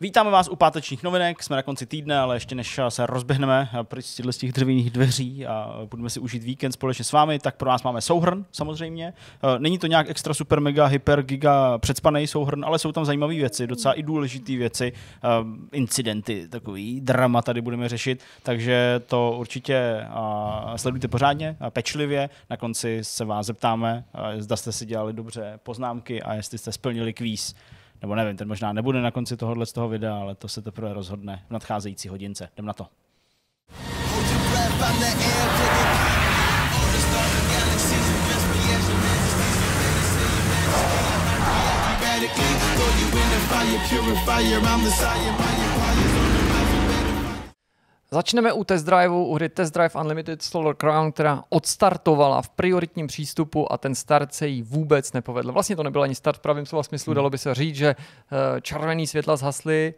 Vítáme vás u pátečních novinek, jsme na konci týdne, ale ještě než se rozběhneme pryč z těch dřevěných dveří a budeme si užít víkend společně s vámi, tak pro nás máme souhrn samozřejmě. Eh, není to nějak extra super mega hyper giga předspaný souhrn, ale jsou tam zajímavé věci, docela i důležité věci, eh, incidenty, takový drama tady budeme řešit, takže to určitě eh, sledujte pořádně, pečlivě. Na konci se vás zeptáme, zda jste si dělali dobře poznámky a jestli jste splnili kvíz nebo nevím, ten možná nebude na konci tohohle z toho videa, ale to se teprve rozhodne v nadcházející hodince. Jdem na to. purifier, I'm the sire, Začneme u test driveu, u hry Test Drive Unlimited Solar Crown, která odstartovala v prioritním přístupu a ten start se jí vůbec nepovedl. Vlastně to nebyl ani start v pravém slova smyslu, hmm. dalo by se říct, že eh, červený světla zhasly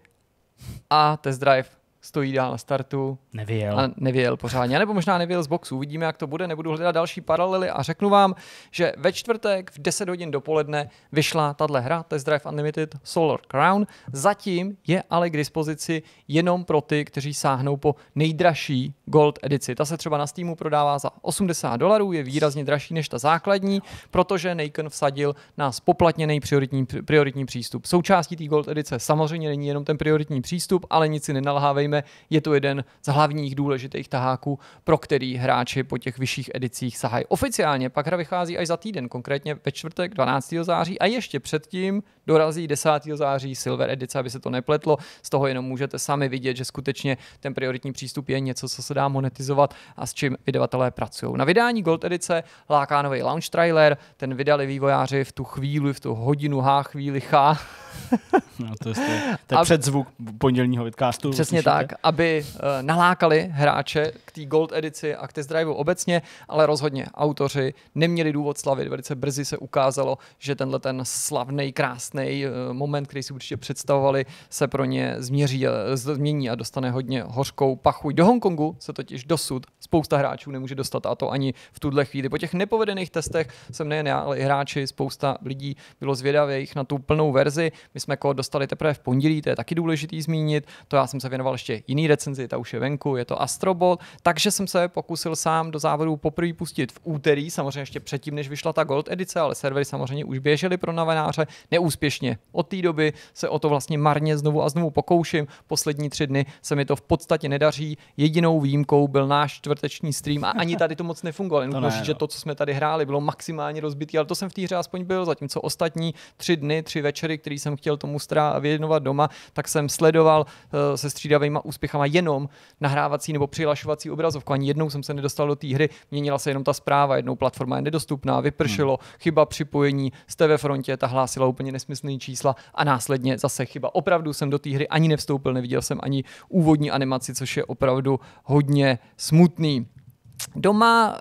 a test drive stojí dál na startu. Nevyjel. A nevyjel pořádně. A nebo možná nevyjel z boxu. Uvidíme, jak to bude. Nebudu hledat další paralely a řeknu vám, že ve čtvrtek v 10 hodin dopoledne vyšla tahle hra Test Drive Unlimited Solar Crown. Zatím je ale k dispozici jenom pro ty, kteří sáhnou po nejdražší Gold edici. Ta se třeba na Steamu prodává za 80 dolarů, je výrazně dražší než ta základní, protože Nikon vsadil na spoplatněný prioritní, prioritní přístup. Součástí té Gold edice samozřejmě není jenom ten prioritní přístup, ale nic si nenalhávejme respektive je to jeden z hlavních důležitých taháků, pro který hráči po těch vyšších edicích sahají. Oficiálně pak hra vychází až za týden, konkrétně ve čtvrtek 12. září a ještě předtím dorazí 10. září Silver edice, aby se to nepletlo. Z toho jenom můžete sami vidět, že skutečně ten prioritní přístup je něco, co se dá monetizovat a s čím vydavatelé pracují. Na vydání Gold edice láká nový launch trailer, ten vydali vývojáři v tu chvíli, v tu hodinu, H chvíli, H. no, to je, to je, a, předzvuk pondělního vidcastu. Přesně tak tak, aby eh, nalákali hráče k té Gold edici a k test driveu obecně, ale rozhodně autoři neměli důvod slavit. Velice brzy se ukázalo, že tenhle ten slavný, krásný eh, moment, který si určitě představovali, se pro ně změří, eh, změní a dostane hodně hořkou pachuť. Do Hongkongu se totiž dosud spousta hráčů nemůže dostat a to ani v tuhle chvíli. Po těch nepovedených testech jsem nejen já, ale i hráči, spousta lidí bylo zvědavých na tu plnou verzi. My jsme kód dostali teprve v pondělí, to je taky důležitý zmínit. To já jsem se věnoval ještě jiný recenzi, ta už je venku, je to Astrobot, takže jsem se pokusil sám do závodu poprvé pustit v úterý, samozřejmě ještě předtím, než vyšla ta Gold edice, ale servery samozřejmě už běžely pro novináře neúspěšně. Od té doby se o to vlastně marně znovu a znovu pokouším. Poslední tři dny se mi to v podstatě nedaří. Jedinou výjimkou byl náš čtvrteční stream a ani tady to moc nefungovalo. Jen ne, říct, že no. to, co jsme tady hráli, bylo maximálně rozbitý, ale to jsem v té hře aspoň byl, zatímco ostatní tři dny, tři večery, který jsem chtěl tomu věnovat doma, tak jsem sledoval uh, se střídavými svýma úspěchama jenom nahrávací nebo přihlašovací obrazovku. Ani jednou jsem se nedostal do té hry, měnila se jenom ta zpráva, jednou platforma je nedostupná, vypršelo, hmm. chyba připojení, jste ve frontě, ta hlásila úplně nesmyslné čísla a následně zase chyba. Opravdu jsem do té hry ani nevstoupil, neviděl jsem ani úvodní animaci, což je opravdu hodně smutný. Doma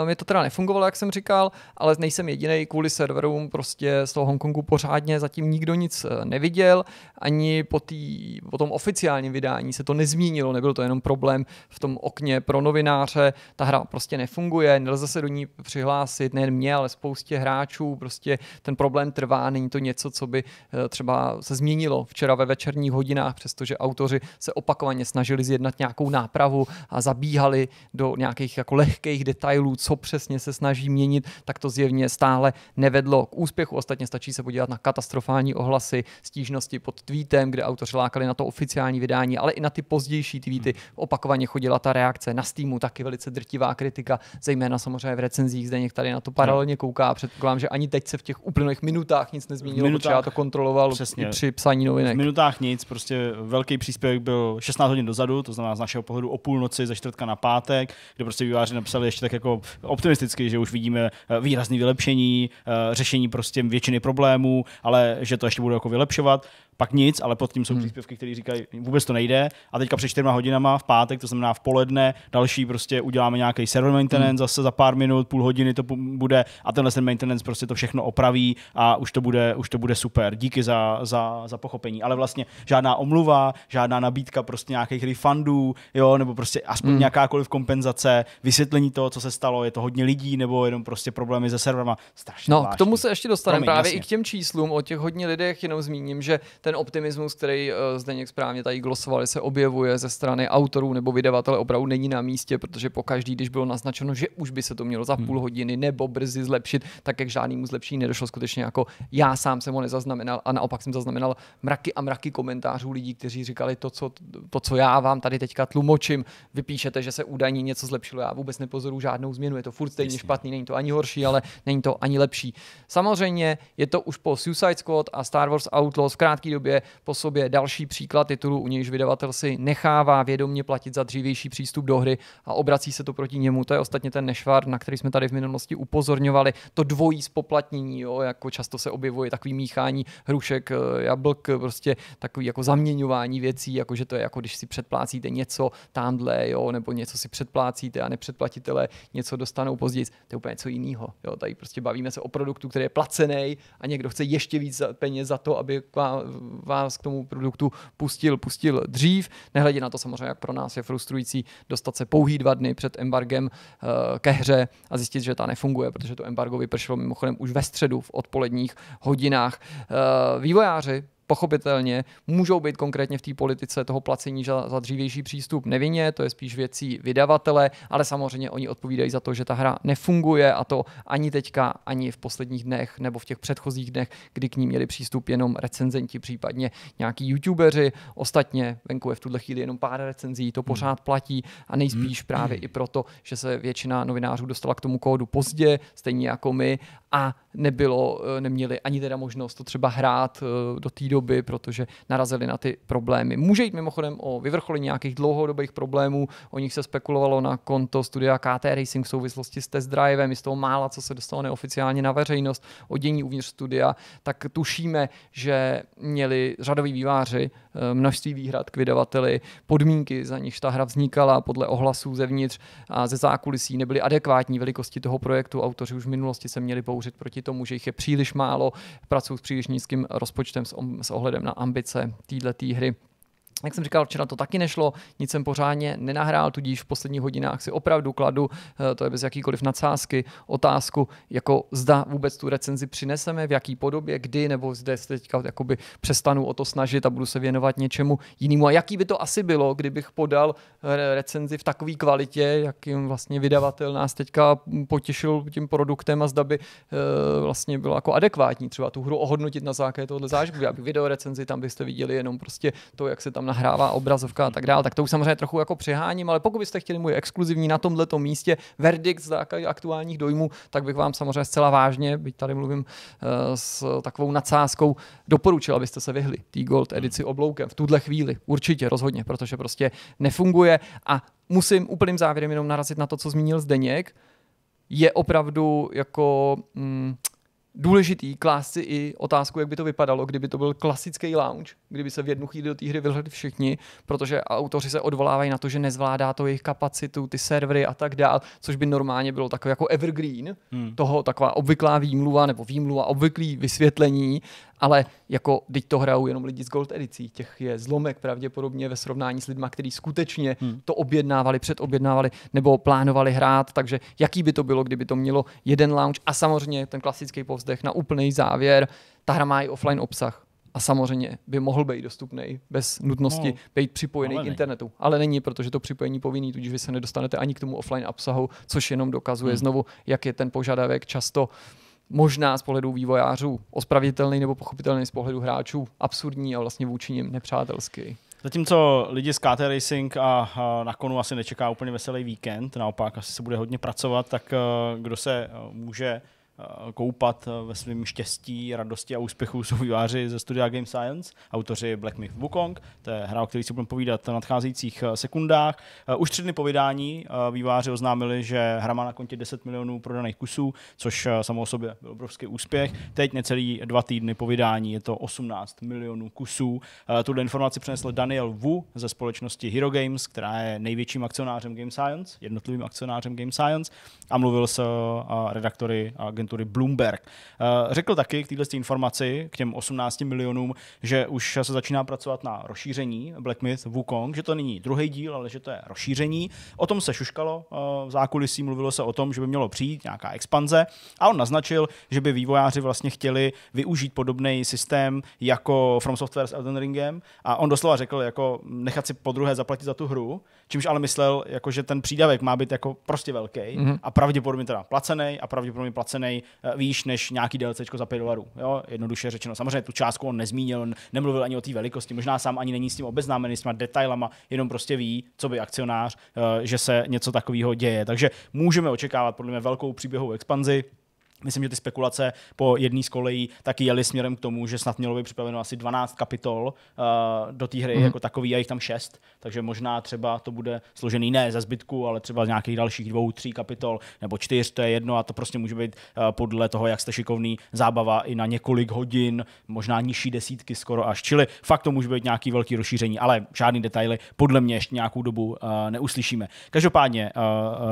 uh, mi to teda nefungovalo, jak jsem říkal, ale nejsem jediný kvůli serverům, prostě z toho Hongkongu pořádně zatím nikdo nic eh, neviděl, ani po, tý, po tom oficiálním vydání se to nezmínilo, nebyl to jenom problém v tom okně pro novináře, ta hra prostě nefunguje, nelze se do ní přihlásit, nejen mě, ale spoustě hráčů, prostě ten problém trvá, není to něco, co by eh, třeba se změnilo včera ve večerních hodinách, přestože autoři se opakovaně snažili zjednat nějakou nápravu a zabíhali do nějakých jako jako lehkých detailů, co přesně se snaží měnit, tak to zjevně stále nevedlo k úspěchu. Ostatně stačí se podívat na katastrofální ohlasy, stížnosti pod tweetem, kde autoři lákali na to oficiální vydání, ale i na ty pozdější tweety hmm. opakovaně chodila ta reakce. Na Steamu taky velice drtivá kritika, zejména samozřejmě v recenzích, zde tady na to paralelně no. kouká. Předpokládám, že ani teď se v těch uplynulých minutách nic nezměnilo, minutách, protože já to kontroloval přesně, při psaní novinek. V minutách nic, prostě velký příspěvek byl 16 hodin dozadu, to znamená z našeho pohledu o půlnoci ze čtvrtka na pátek, kde prostě vývojáři napsali ještě tak jako optimisticky, že už vidíme eh, výrazný vylepšení, eh, řešení prostě většiny problémů, ale že to ještě bude jako vylepšovat pak nic, ale pod tím jsou hmm. příspěvky, které říkají, vůbec to nejde. A teďka před čtyřma hodinama v pátek, to znamená v poledne, další prostě uděláme nějaký server maintenance, hmm. zase za pár minut, půl hodiny to bude a tenhle ten maintenance prostě to všechno opraví a už to bude, už to bude super. Díky za, za, za pochopení. Ale vlastně žádná omluva, žádná nabídka prostě nějakých refundů, jo, nebo prostě aspoň hmm. nějakákoliv kompenzace, vysvětlení toho, co se stalo, je to hodně lidí, nebo jenom prostě problémy se serverama. Strašně no, vláštní. k tomu se ještě dostaneme právě jasně. i k těm číslům o těch hodně lidech, jenom zmíním, že ten optimismus, který uh, Zdeněk správně tady glosovali, se objevuje ze strany autorů nebo vydavatele opravdu není na místě, protože po každý, když bylo naznačeno, že už by se to mělo za hmm. půl hodiny nebo brzy zlepšit, tak jak žádnému zlepší nedošlo skutečně jako já sám jsem ho nezaznamenal a naopak jsem zaznamenal mraky a mraky komentářů lidí, kteří říkali to, co, to, co já vám tady teďka tlumočím, vypíšete, že se údajně něco zlepšilo, já vůbec nepozoruju žádnou změnu, je to furt stejně Jasně. špatný, není to ani horší, ale není to ani lepší. Samozřejmě je to už po Suicide Squad a Star Wars Outlaws v době době po sobě další příklad titulu, u nějž vydavatel si nechává vědomně platit za dřívější přístup do hry a obrací se to proti němu. To je ostatně ten nešvar, na který jsme tady v minulosti upozorňovali. To dvojí spoplatnění, jo, jako často se objevuje takový míchání hrušek, eh, jablk, prostě takový jako zaměňování věcí, jako že to je jako když si předplácíte něco tamhle, jo, nebo něco si předplácíte a nepředplatitelé něco dostanou později. To je úplně něco jiného. Jo. Tady prostě bavíme se o produktu, který je placený a někdo chce ještě víc peněz za to, aby vás k tomu produktu pustil, pustil dřív. Nehledě na to samozřejmě, jak pro nás je frustrující dostat se pouhý dva dny před embargem eh, ke hře a zjistit, že ta nefunguje, protože to embargo vypršelo mimochodem už ve středu v odpoledních hodinách. Eh, vývojáři pochopitelně můžou být konkrétně v té politice toho placení za, za dřívější přístup nevinně, to je spíš věcí vydavatele, ale samozřejmě oni odpovídají za to, že ta hra nefunguje a to ani teďka, ani v posledních dnech nebo v těch předchozích dnech, kdy k ní měli přístup jenom recenzenti, případně nějaký youtubeři. Ostatně venku je v tuhle chvíli jenom pár recenzí, to hmm. pořád platí a nejspíš hmm. právě i proto, že se většina novinářů dostala k tomu kódu pozdě, stejně jako my, a nebylo, eh, neměli ani teda možnost to třeba hrát eh, do týdne doby, protože narazili na ty problémy. Může jít mimochodem o vyvrcholení nějakých dlouhodobých problémů, o nich se spekulovalo na konto studia KT Racing v souvislosti s test drivem, z toho mála, co se dostalo neoficiálně na veřejnost, o dění uvnitř studia, tak tušíme, že měli řadoví výváři Eh, množství výhrad k vydavateli, podmínky, za nich ta hra vznikala podle ohlasů zevnitř a ze zákulisí nebyly adekvátní velikosti toho projektu. Autoři už v minulosti se měli bouřit proti tomu, že jich je příliš málo, pracují s příliš nízkým rozpočtem s ohledem na ambice této hry jak jsem říkal, včera to taky nešlo, nic jsem pořádně nenahrál, tudíž v posledních hodinách si opravdu kladu, eh, to je bez jakýkoliv nadsázky, otázku, jako zda vůbec tu recenzi přineseme, v jaký podobě, kdy, nebo zde se teďka jakoby přestanu o to snažit a budu se věnovat něčemu jinému. A jaký by to asi bylo, kdybych podal eh, recenzi v takové kvalitě, jakým vlastně vydavatel nás teďka potěšil tím produktem a zda by eh, vlastně bylo jako adekvátní třeba tu hru ohodnotit na základě tohohle zážitku. Já bych video recenzi, tam byste viděli jenom prostě to, jak se tam nahrává obrazovka a tak dále, tak to už samozřejmě trochu jako přeháním, ale pokud byste chtěli můj exkluzivní na tomhle místě verdikt z aktuálních dojmů, tak bych vám samozřejmě zcela vážně, byť tady mluvím eh, s takovou nadsázkou, doporučil, abyste se vyhli té Gold edici obloukem v tuhle chvíli. Určitě, rozhodně, protože prostě nefunguje a musím úplným závěrem jenom narazit na to, co zmínil Zdeněk, je opravdu jako mm, důležitý klást si i otázku, jak by to vypadalo, kdyby to byl klasický lounge, kdyby se v jednu chvíli do té hry vyhledli všichni, protože autoři se odvolávají na to, že nezvládá to jejich kapacitu, ty servery a tak dál, což by normálně bylo takové jako evergreen, hmm. toho taková obvyklá výmluva nebo výmluva obvyklý vysvětlení ale jako teď to hrajou jenom lidi z Gold edicí, těch je zlomek pravděpodobně ve srovnání s lidma, kteří skutečně hmm. to objednávali, předobjednávali nebo plánovali hrát, takže jaký by to bylo, kdyby to mělo jeden launch a samozřejmě ten klasický povzdech na úplný závěr, ta hra má i offline obsah a samozřejmě by mohl být dostupný bez nutnosti no, být připojený k internetu. Ne. Ale není, protože to připojení povinný, tudíž vy se nedostanete ani k tomu offline obsahu, což jenom dokazuje hmm. znovu, jak je ten požadavek často možná z pohledu vývojářů ospravitelný nebo pochopitelný z pohledu hráčů absurdní a vlastně vůči nim nepřátelský. Zatímco lidi z KT Racing a, na konu asi nečeká úplně veselý víkend, naopak asi se bude hodně pracovat, tak eh, kdo se eh, může Eh, koupat eh, ve svém štěstí, radosti a úspěchu jsou výváři ze studia Game Science, autoři Black Myth Wukong. To je hra, o který si budeme povídat v nadcházejících eh, sekundách. Už tři dny po vydání výváři oznámili, že hra má na kontě 10 milionů prodaných kusů, což samo o sobě byl obrovský úspěch. Teď necelý dva týdny po vydání je to 18 milionů kusů. Tuto informaci přinesl Daniel Wu ze společnosti Hero Games, která je největším akcionářem Game Science, jednotlivým akcionářem Game Science a mluvil s redaktory agentury Bloomberg. Eh, řekl taky k této informaci, k těm 18 milionům, že už se začíná pracovat na rozšíření Black Myth Wukong, že to není druhý díl, ale že to je rozšíření. O tom se šuškalo eh, v zákulisí, mluvilo se o tom, že by mělo přijít nějaká expanze a on naznačil, že by vývojáři vlastně chtěli využít podobný systém jako From Software s Elden Ringem a on doslova řekl, jako nechat si po druhé zaplatit za tu hru, čímž ale myslel, jako, že ten přídavek má být jako prostě velký mm-hmm. a pravděpodobně teda placený a pravděpodobně placený Eh, výš než nějaký DLC za 5 dolarů. Jo? Jednoduše řečeno. Samozřejmě tu částku on nezmínil, on nemluvil ani o té velikosti, možná sám ani není s tím obeznámený, s těma detailama, jenom prostě ví, co by akcionář, eh, že se něco takového děje. Takže můžeme očekávat podle mě velkou příběhovou expanzi, Myslím, že ty spekulace po jedné z kolejí taky jeli směrem k tomu, že snad mělo by připraveno asi 12 kapitol uh, do té hry mm. jako takový a jich tam 6, takže možná třeba to bude složený ne ze zbytku, ale třeba z nějakých dalších dvou, tří kapitol nebo čtyř, to je jedno a to prostě může být uh, podle toho, jak jste šikovný, zábava i na několik hodin, možná nižší desítky skoro až. Čili fakt to může být nějaký velký rozšíření, ale žádný detaily podle mě ještě nějakou dobu uh, neuslyšíme. Každopádně uh, uh,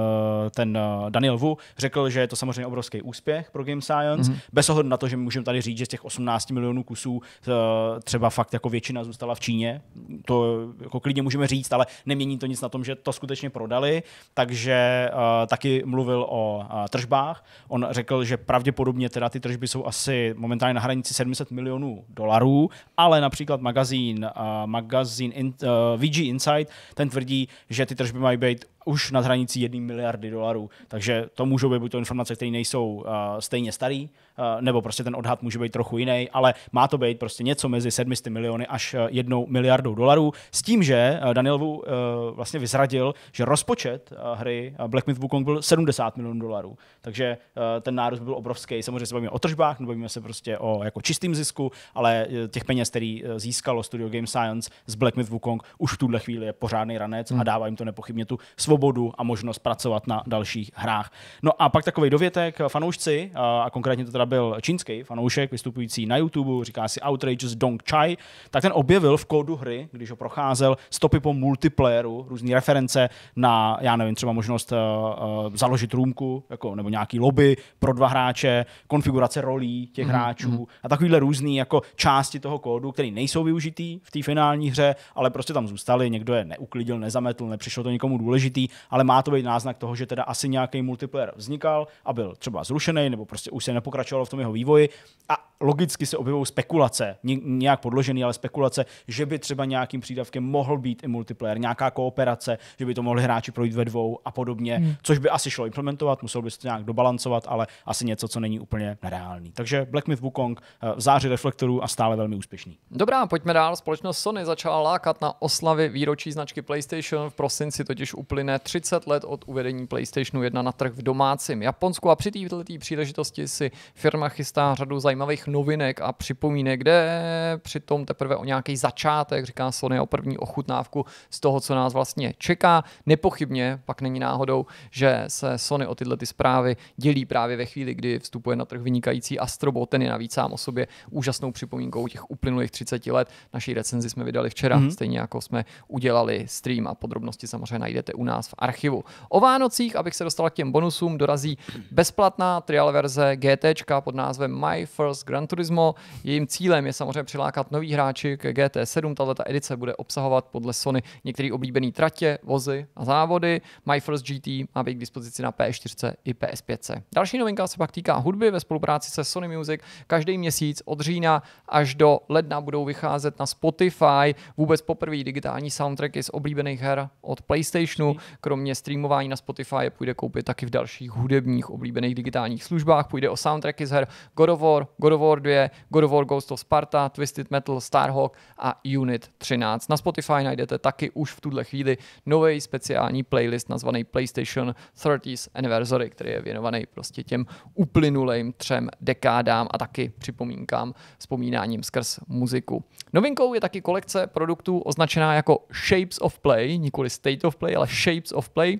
ten uh, Daniel Wu řekl, že je to samozřejmě obrovský úspěch Čech pro Game Science, mm-hmm. bez ohledu na to, že můžeme tady říct, že z těch 18 milionů kusů eh, třeba fakt jako většina zůstala v Číně, to jako klidně můžeme říct, ale nemění to nic na tom, že to skutečně prodali, takže uh, taky mluvil o uh, tržbách. On řekl, že pravděpodobně teda ty tržby jsou asi momentálně na hranici 700 milionů dolarů, ale například magazín, uh, magazín in, uh, VG Insight, ten tvrdí, že ty tržby mají být už nad hranicí 1 miliardy dolarů. Takže to můžou být buď to informace, které nejsou uh, stejně staré, Eh, nebo prostě ten odhad může být trochu jiný, ale má to být prostě něco mezi 700 miliony až eh, jednou miliardou dolarů, s tím, že eh, Danielovu vlastně vyzradil, že rozpočet hry Black Myth Wukong byl 70 milionů dolarů, takže ten nárůst byl obrovský, samozřejmě se bavíme o tržbách, nebavíme se prostě o jako čistým zisku, ale těch peněz, který získalo studio Game Science z Black Myth Wukong, už v tuhle chvíli je pořádný ranec hmm. a dává jim to nepochybně tu svobodu a možnost pracovat na dalších hrách. No a pak takový dovětek, fanoušci, a konkrétně to teda byl čínský fanoušek vystupující na YouTube, říká si Outrageous Dong Chai, tak ten objevil v kódu hry, když ho procházel, stopy po multiplayeru, různé reference na, já nevím, třeba možnost uh, uh, založit růmku, jako, nebo nějaký lobby pro dva hráče, konfigurace rolí těch mm-hmm. hráčů mhm. a takovýhle různý jako části toho kódu, které nejsou využitý v té finální hře, ale prostě tam zůstaly, někdo je neuklidil, nezametl, nepřišlo to nikomu důležitý, ale má to být náznak toho, že teda asi nějaký multiplayer vznikal a byl třeba zrušený, nebo prostě už se nepokračoval pokračovalo v tom jeho vývoji a logicky se objevují spekulace, nějak podložený, ale spekulace, že by třeba nějakým přídavkem mohl být i multiplayer, nějaká kooperace, že by to mohli hráči projít ve dvou a podobně, hmm. což by asi šlo implementovat, musel by se to nějak dobalancovat, ale asi něco, co není úplně reálný. Takže Black Myth Wukong eh, v záři reflektorů a stále velmi úspěšný. Dobrá, pojďme dál. Společnost Sony začala lákat na oslavy výročí značky PlayStation. V prosinci totiž uplyne 30 let od uvedení PlayStation 1 na trh v domácím Japonsku a při této příležitosti si firma chystá řadu zajímavých novinek a připomínek, kde přitom teprve o nějaký začátek, říká Sony, o první ochutnávku z toho, co nás vlastně čeká. Nepochybně, pak není náhodou, že se Sony o tyhle ty zprávy dělí právě ve chvíli, kdy vstupuje na trh vynikající Astrobot, ten je navíc sám o sobě úžasnou připomínkou těch uplynulých 30 let. Naší recenzi jsme vydali včera, mm-hmm. stejně jako jsme udělali stream a podrobnosti samozřejmě najdete u nás v archivu. O Vánocích, abych se dostal k těm bonusům, dorazí bezplatná trial verze GT značka pod názvem My First Gran Turismo. Jejím cílem je samozřejmě přilákat nový hráči k GT7. Tato edice bude obsahovat podle Sony některé oblíbené tratě, vozy a závody. My First GT má být k dispozici na PS4 i PS5. Další novinka se pak týká hudby ve spolupráci se Sony Music. Každý měsíc od října až do ledna budou vycházet na Spotify vůbec poprvé digitální soundtracky z oblíbených her od PlayStationu. Kromě streamování na Spotify je půjde koupit taky v dalších hudebních oblíbených digitálních službách. Půjde o soundtracky z her God of War, God of War 2, God of War Ghost of Sparta, Twisted Metal, Starhawk a Unit 13. Na Spotify najdete taky už v tuhle chvíli nový speciální playlist nazvaný PlayStation 30th Anniversary, který je věnovaný prostě těm uplynulým třem dekádám a taky připomínkám vzpomínáním skrz muziku. Novinkou je taky kolekce produktů označená jako Shapes of Play, nikoli State of Play, ale Shapes of Play,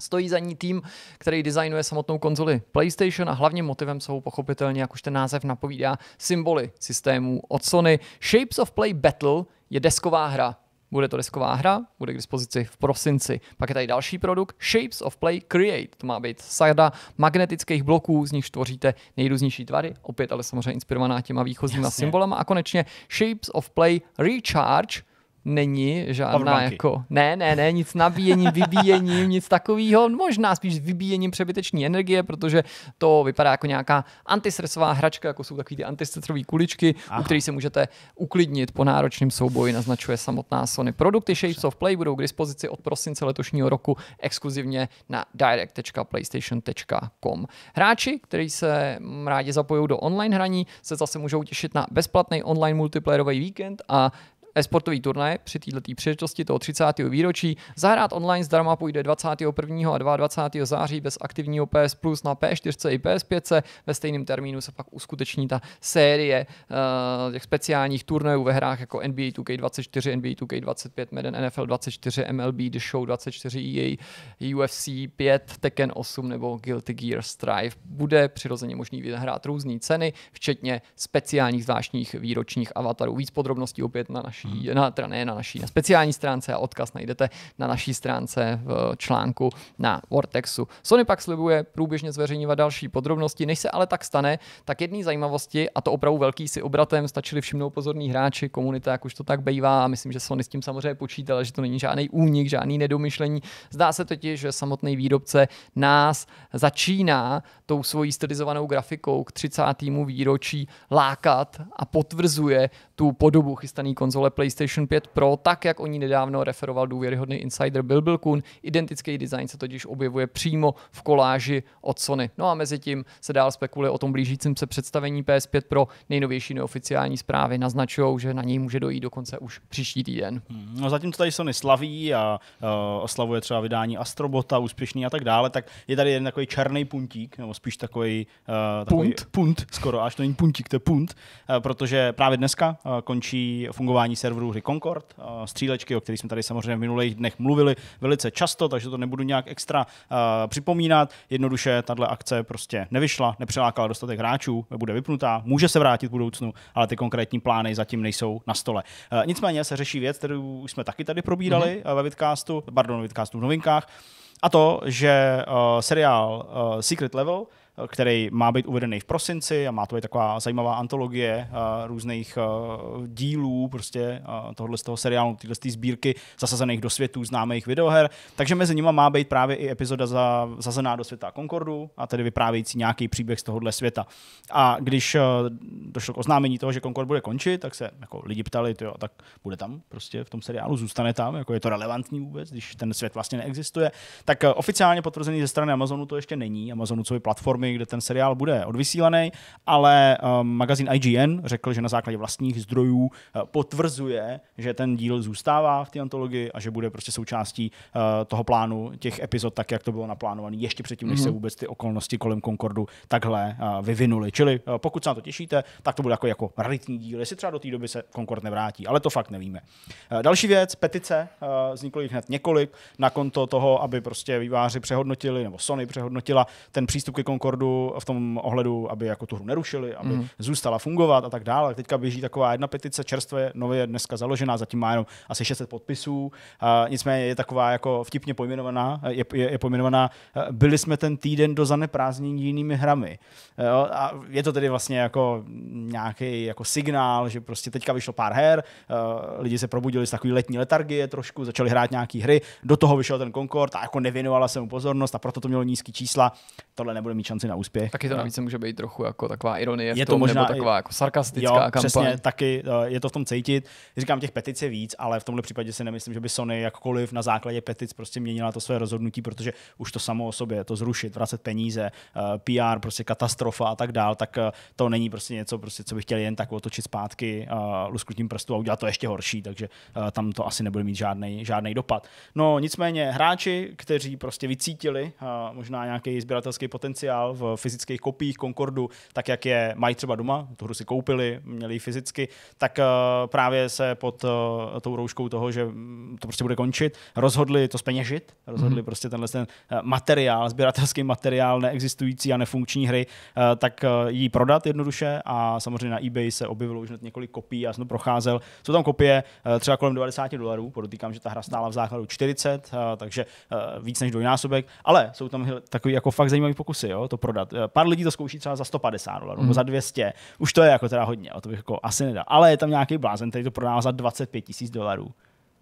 Stojí za ní tým, který designuje samotnou konzoli PlayStation a hlavním motivem jsou pochopitelně, jak už ten název napovídá, symboly systémů od Sony. Shapes of Play Battle je desková hra, bude to desková hra, bude k dispozici v prosinci. Pak je tady další produkt, Shapes of Play Create. To má být sada magnetických bloků, z nich tvoříte nejrůznější tvary, opět ale samozřejmě inspirovaná těma výchozíma Jasně. symbolama. A konečně Shapes of Play Recharge, není žádná jako... Ne, ne, ne, nic nabíjením, vybíjením, nic takového. Možná spíš vybíjením přebyteční energie, protože to vypadá jako nějaká antistresová hračka, jako jsou takové ty antistresové kuličky, Aha. u kterých se můžete uklidnit po náročném souboji, naznačuje samotná Sony. Produkty Shades of Play budou k dispozici od prosince letošního roku exkluzivně na direct.playstation.com. Hráči, kteří se rádi zapojí do online hraní, se zase můžou těšit na bezplatný online multiplayerový víkend a e-sportový turnaj při této příležitosti toho 30. výročí. Zahrát online zdarma půjde 21. a 22. září bez aktivního PS Plus na P4 i PS5. Ve stejném termínu se pak uskuteční ta série uh, těch speciálních turnajů ve hrách jako NBA 2K24, NBA 2K25, Madden NFL 24, MLB The Show 24, EA, UFC 5, Tekken 8 nebo Guilty Gear Strive. Bude přirozeně možný vyhrát různé ceny, včetně speciálních zvláštních výročních avatarů. Víc podrobností opět na naší naší, na, teda ne na naší, na speciální stránce a odkaz najdete na naší stránce v článku na Vortexu. Sony pak slibuje průběžně zveřejňovat další podrobnosti. Než se ale tak stane, tak jedný zajímavosti, a to opravdu velký si obratem, stačili všimnout pozorní hráči, komunita, jak už to tak bývá, a myslím, že Sony s tím samozřejmě počítala, že to není žádný únik, žádný nedomyšlení. Zdá se totiž, že samotný výrobce nás začíná tou svojí stylizovanou grafikou k 30. výročí lákat a potvrzuje tu podobu chystané konzole PlayStation 5 Pro, tak jak o ní nedávno referoval důvěryhodný insider Bill Bilkun. Identický design se totiž objevuje přímo v koláži od Sony. No a mezi tím se dál spekuluje o tom blížícím se představení PS5 Pro. Nejnovější neoficiální zprávy naznačují, že na něj může dojít dokonce už příští týden. Hmm, no zatímco tady Sony slaví a uh, oslavuje třeba vydání Astrobota, úspěšný a tak dále, tak je tady jeden takový černý puntík, nebo spíš takový, uh, e, takový punt. punt, skoro až to není puntík, to je punt, uh, protože právě dneska uh, končí fungování využívání serverů hry Concord, střílečky, o kterých jsme tady samozřejmě v minulých dnech mluvili velice často, takže to nebudu nějak extra připomínat. Jednoduše tahle akce prostě nevyšla, nepřilákala dostatek hráčů, bude vypnutá, může se vrátit v budoucnu, ale ty konkrétní plány zatím nejsou na stole. E, nicméně se řeší věc, kterou jsme taky tady probírali mm-hmm. ve Vidcastu, pardon, Vidcastu v novinkách, a to, že uh, seriál uh, Secret Level který má být uvedený v prosinci a má to být taková zajímavá antologie eh, různých eh, dílů prostě eh, tohle z toho seriálu, tyhle z sbírky zasazených do světů známých videoher. Takže mezi nimi má být právě i epizoda za, zazená do světa Concordu a tedy vyprávějící nějaký příběh z tohohle světa. A když došlo k oznámení toho, že Concord bude končit, tak se jako lidi ptali, jo, tak bude tam prostě v tom seriálu, zůstane tam, jako je to relevantní vůbec, když ten svět vlastně neexistuje. Tak oficiálně potvrzený ze strany Amazonu to ještě není. Amazonu, co je platformy platformy, kde ten seriál bude odvysílaný, ale um, magazín IGN řekl, že na základě vlastních zdrojů uh, potvrzuje, že ten díl zůstává v té antologii a že bude prostě součástí uh, toho plánu těch epizod, tak jak to bylo naplánované ještě předtím, než se mhm. vůbec ty okolnosti kolem Concordu takhle uh, vyvinuly. Čili uh, pokud se na to těšíte, tak to bude jako, jako raritní díl, jestli třeba do té doby se Concord nevrátí, ale to fakt nevíme. Uh, další věc, petice, uh, vzniklo jich hned několik na konto toho, aby prostě výváři přehodnotili, nebo Sony přehodnotila ten přístup ke Concordu Discordu v tom ohledu, aby jako tu hru nerušili, aby mm. zůstala fungovat a tak dále. Teďka běží taková jedna petice čerstvě, nově dneska založená, zatím má jenom asi 600 podpisů, Uh, nicméně je taková jako vtipně pojmenovaná, je, je, je pojmenovaná, byli jsme ten týden do zaneprázdnění jinými hrami. Jo? A je to tedy vlastně jako nějaký jako signál, že prostě teďka vyšlo pár her, eh, lidi se probudili z takové letní letargie trošku, začali hrát nějaké hry, do toho vyšel ten Concord a jako nevěnovala se mu pozornost a proto to mělo nízký čísla. Tohle nebude mít šanci šanci na úspěch. Taky to navíc může být trochu jako taková ironie, je v tom, to možná nebo taková jako sarkastická jo, kampaň. Přesně, taky eh, je to v tom cítit. Říkám, těch petic je víc, ale v tomhle případě si nemyslím, že by Sony jakkoliv na základě petic prostě měnila to své rozhodnutí, protože už to samo o sobě, to zrušit, vracet peníze, eh, PR, prostě katastrofa a tak dál, tak eh, to není prostě něco, prostě, co by chtěli jen tak otočit zpátky lusknutím prstu a udělat to ještě horší, takže tam to asi nebude mít žádný, žádný dopad. No nicméně hráči, kteří prostě vycítili možná nějaký sběratelský potenciál v fyzických kopiích Concordu, tak jak je mají třeba doma, tu hru si koupili, měli ji fyzicky, tak eh, právě se pod eh, tou rouškou toho, že mm, to prostě bude končit, rozhodli to speněžit, rozhodli mm-hmm. prostě tenhle ten eh, materiál, sběratelský materiál neexistující a nefunkční hry, tak ji prodat jednoduše a samozřejmě na eBay se objevilo už několik kopií, já jsem to procházel. Jsou tam kopie třeba kolem 90 dolarů, podotýkám, že ta hra stála v základu 40, takže víc než dvojnásobek, ale jsou tam takový jako fakt zajímavé pokusy. Jo? To to prodat. Eh, pár lidí to zkouší třeba za 150 dolarů, mm. nebo mhm. za 200. Už to je jako teda hodně, o to bych jako asi nedal. Ale je tam nějaký blázen, který to prodává za 25 tisíc dolarů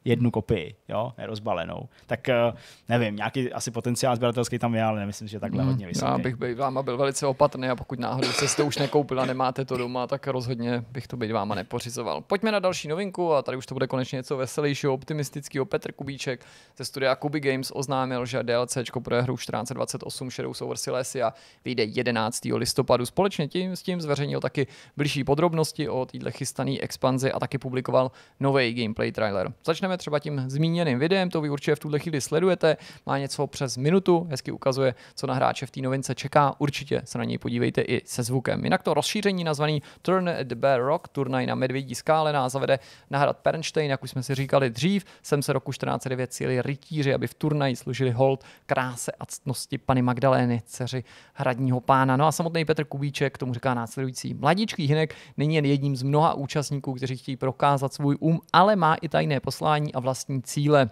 jednu kopii, jo, nerozbalenou. Tak eh, nevím, nějaký asi potenciál sběratelský tam je, ale nemyslím, že takhle mhm. hodně vysoký. Já bych byl váma byl velice opatrný a pokud náhodou jste to už nekoupila, nemáte to doma, tak rozhodně bych to být váma nepořizoval. Pojďme na další novinku a tady už to bude konečně něco veselějšího, optimistického. Petr Kubíček ze studia Kuby Games oznámil, že DLC pro hru 1428 Shadows over Silesia vyjde 11. listopadu. Společně tím, s tím zveřejnil taky blížší podrobnosti o této chystané expanzi a taky publikoval nový gameplay trailer. Začneme dostaneme třeba tím zmíněným videem, to vy určitě v tuhle chvíli sledujete, má něco přes minutu, hezky ukazuje, co na hráče v té novince čeká, určitě se na něj podívejte i se zvukem. Jinak to rozšíření nazvaný Turn at the Bear Rock, turnaj na medvědí skále, nás zavede na hrad Pernstein, jak už jsme si říkali dřív, jsem se roku 1409 cíli rytíři, aby v turnaji služili hold kráse a ctnosti Pany Magdalény, dceři hradního pána. No a samotný Petr Kubíček k tomu říká následující. mladíčký, Hinek není jen jedním z mnoha účastníků, kteří chtějí prokázat svůj um, ale má i tajné poslání podnikání a vlastní cíle.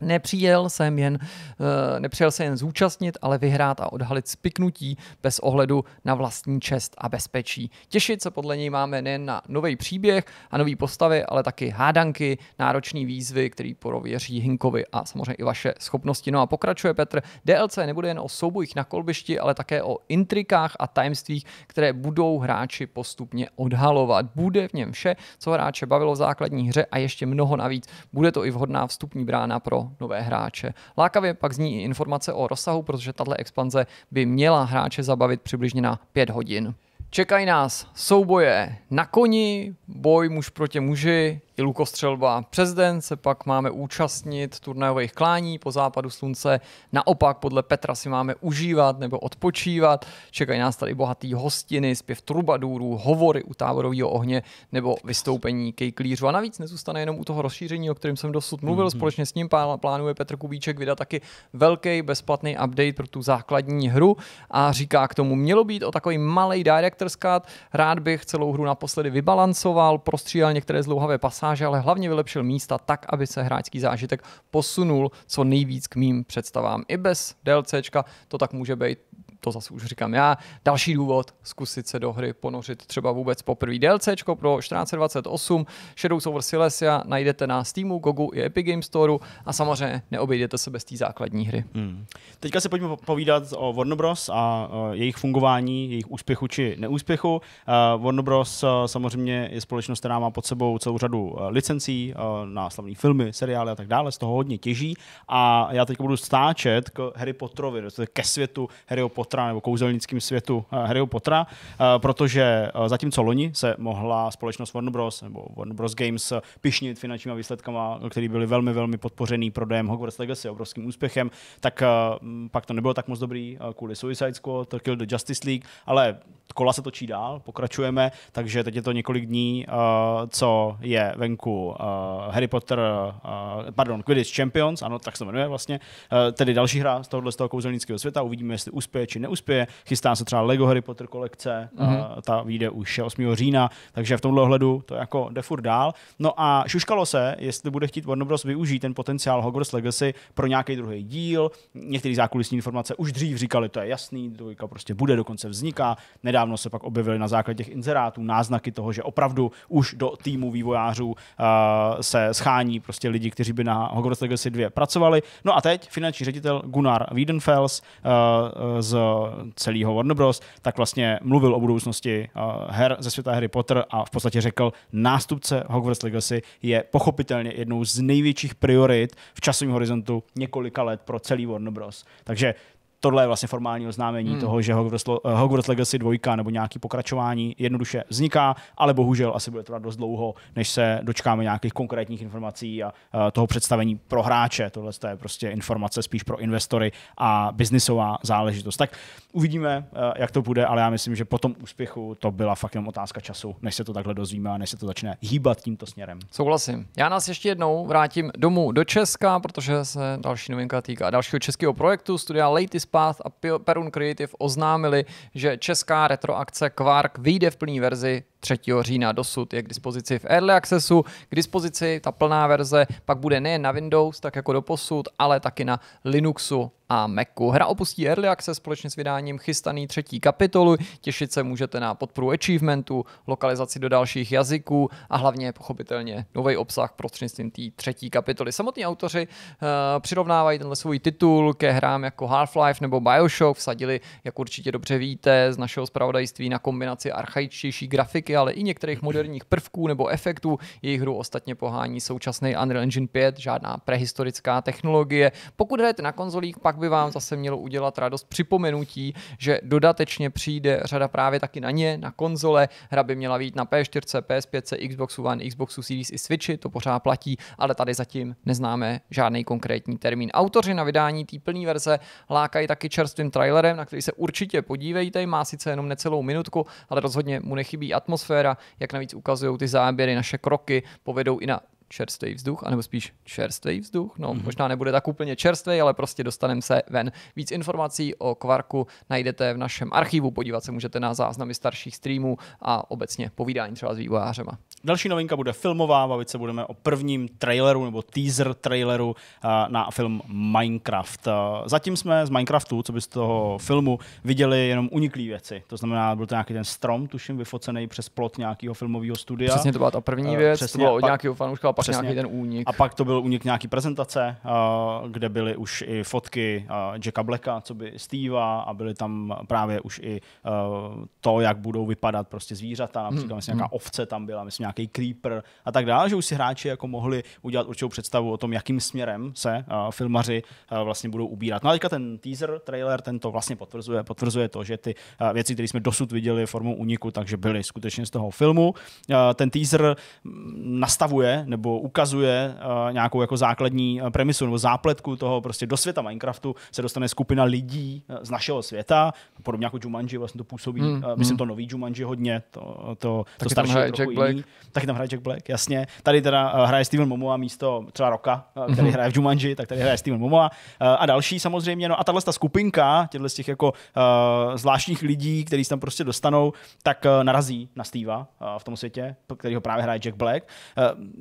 Nepřijel jsem jen, eh, nepřijel se jen zúčastnit, ale vyhrát a odhalit spiknutí bez ohledu na vlastní čest a bezpečí. Těšit se podle něj máme nejen na nový příběh a nové postavy, ale taky hádanky, náročné výzvy, který prověří Hinkovi a samozřejmě i vaše schopnosti. No a pokračuje Petr, DLC nebude jen o soubojích na kolbišti, ale také o intrikách a tajemstvích, které budou hráči postupně odhalovat. Bude v něm vše, co hráče bavilo v základní hře a ještě mnoho navíc. Bude to i vhodná vstupní brána pro nové hráče. Lákavě pak zní i informace o rozsahu, protože tato expanze by měla hráče zabavit přibližně na 5 hodin. Čekají nás souboje na koni, boj muž proti muži, i lukostřelba. Přes den se pak máme účastnit turnajových klání po západu slunce. Naopak podle Petra si máme užívat nebo odpočívat. Čekají nás tady bohatý hostiny, zpěv trubadůrů, hovory u táborového ohně nebo vystoupení kejklířů. A navíc nezůstane jenom u toho rozšíření, o kterém jsem dosud mluvil. Mm-hmm. Společně s ním plánuje Petr Kubíček vydat taky velký bezplatný update pro tu základní hru a říká k tomu, mělo být o takový malý director's cut. Rád bych celou hru naposledy vybalancoval, prostříhal některé zlouhavé pasáže pasáže, ale hlavně vylepšil místa tak, aby se hráčský zážitek posunul co nejvíc k mým představám. I bez DLCčka to tak může být to zase už říkám já. Další důvod, zkusit se do hry ponořit třeba vůbec poprvé. DLC pro 1428, Shadows over Silesia najdete na Steamu, Gogu i Epic Game Storeu a samozřejmě neobejdete se bez té základní hry. Hmm. Teďka se pojďme povídat o Warner Bros. a jejich fungování, jejich úspěchu či neúspěchu. Warner Bros. samozřejmě je společnost, která má pod sebou celou řadu licencí na slavné filmy, seriály a tak dále, z toho hodně těží a já teď budu stáčet k Harry Potterovi, ke světu Harry Potter. Pottera nebo kouzelnickém světu eh, Harryho Pottera, eh, protože eh, zatímco loni se mohla společnost Warner Bros. nebo Warner Bros. Games pišnit finančníma výsledkama, které byly velmi, velmi podpořený prodejem Hogwarts Legacy, obrovským úspěchem, tak pak to nebylo tak moc dobrý kvůli Suicide Squad, Kill the Justice League, ale kola se točí dál, pokračujeme, takže teď je to několik dní, co je venku Harry Potter, pardon, Quidditch Champions, ano, tak se jmenuje vlastně, tedy další hra z tohohle z toho kouzelnického světa, uvidíme, jestli uspěje či ne neuspěje. Chystá se třeba Lego Harry Potter kolekce, mm-hmm. ta vyjde už 8. října, takže v tomhle ohledu to jako jde furt dál. No a šuškalo se, jestli bude chtít Warner Bros. využít ten potenciál Hogwarts Legacy pro nějaký druhý díl. Některé zákulisní informace už dřív říkali, to je jasný, dvojka prostě bude, dokonce vzniká. Nedávno se pak objevily na základě těch inzerátů náznaky toho, že opravdu už do týmu vývojářů uh, se schání prostě lidi, kteří by na Hogwarts Legacy 2 pracovali. No a teď finanční ředitel Gunnar Wiedenfels uh, z celého Warner Bros., tak vlastně mluvil o budoucnosti eh, her ze světa Harry Potter a v podstatě řekl, nástupce Hogwarts Legacy je pochopitelně jednou z největších priorit v časovém horizontu několika let pro celý Warner Bros. Takže tohle je vlastně formální oznámení hmm. toho, že Hogwarts, eh, Hogwarts Legacy 2 nebo nějaký pokračování jednoduše vzniká, ale bohužel asi bude trvat dost dlouho, než se dočkáme nějakých konkrétních informací a eh, toho představení pro hráče. Tohle je prostě informace spíš pro investory a biznisová záležitost. Tak uvidíme, eh, jak to bude, ale já myslím, že po tom úspěchu to byla fakt jenom otázka času, než se to takhle dozvíme a než se to začne hýbat tímto směrem. Souhlasím. Já nás ještě jednou vrátím domů do Česka, protože se další novinka týká dalšího českého projektu, studia Latest Path a Perun Creative oznámili, že česká retroakce Quark vyjde v plné verzi 3. října dosud je k dispozici v Early Accessu, k dispozici ta plná verze pak bude nejen na Windows, tak jako do posud, ale taky na Linuxu a Macu. Hra opustí Early Access společně s vydáním chystaný třetí kapitolu. Těšit se můžete na podporu achievementu, lokalizaci do dalších jazyků a hlavně pochopitelně nový obsah prostřednictvím té třetí kapitoly. Samotní autoři uh, přirovnávají tenhle svůj titul ke hrám jako Half-Life nebo Bioshock, vsadili, jak určitě dobře víte, z našeho zpravodajství na kombinaci archaičtější grafiky grafiky, ale i některých moderních prvků nebo efektů. Jejich hru ostatně pohání současný Unreal Engine 5, žádná prehistorická technologie. Pokud hrajete na konzolích, pak by vám zase mělo udělat radost připomenutí, že dodatečně přijde řada právě taky na ně, na konzole. Hra by měla být na P4, PS5, Xboxu One, Xboxu Series i Switchi, to pořád platí, ale tady zatím neznáme žádný konkrétní termín. Autoři na vydání té plné verze lákají taky čerstvým trailerem, na který se určitě podívejte, má sice jenom necelou minutku, ale rozhodně mu nechybí atmosféra atmosféra, jak navíc ukazují ty záběry, naše kroky povedou i na čerstvý vzduch, anebo spíš čerstvý vzduch. No, mm-hmm. možná nebude tak úplně čerstvý, ale prostě dostaneme se ven. Víc informací o Kvarku najdete v našem archivu, podívat se můžete na záznamy starších streamů a obecně povídání třeba s vývojářema. Další novinka bude filmová, bavit se budeme o prvním traileru nebo teaser traileru eh, na film Minecraft. Eh, zatím jsme z Minecraftu, co by z toho filmu, viděli jenom uniklé věci. To znamená, byl to nějaký ten strom, tuším, vyfocený přes plot nějakého filmového studia. Přesně to byla ta první eh, věc, Přesně, to bylo od nějakého fanouška pak Přesně. nějaký ten únik. A pak to byl únik nějaký prezentace, kde byly už i fotky Jacka Blacka, co by Steve'a a byly tam právě už i to, jak budou vypadat prostě zvířata, například hmm. myslím, nějaká hmm. ovce tam byla, myslím, nějaký creeper a tak dále, že už si hráči jako mohli udělat určitou představu o tom, jakým směrem se filmaři vlastně budou ubírat. No a teďka ten teaser trailer, ten to vlastně potvrzuje, potvrzuje to, že ty věci, které jsme dosud viděli formou úniku, takže byly skutečně z toho filmu. Ten teaser nastavuje nebo nebo ukazuje eh, nějakou jako základní eh, premisu nebo zápletku toho prostě do světa Minecraftu se dostane skupina lidí eh, z našeho světa, podobně jako Jumanji vlastně to působí, hmm, hmm. myslím hmm. to nový Jumanji hodně, to, to, to starší tam hraje Jack Black. Jiný. Taky tam hraje Jack Black, jasně. Tady teda hraje Steven Momoa místo třeba Roka, který hmm. hraje v Jumanji, tak tady hraje Steven Momoa a další samozřejmě. No a tahle ta skupinka těchto z těch jako zvláštních lidí, kteří tam prostě dostanou, tak narazí na Steva v tom světě, který ho právě hraje Jack Black.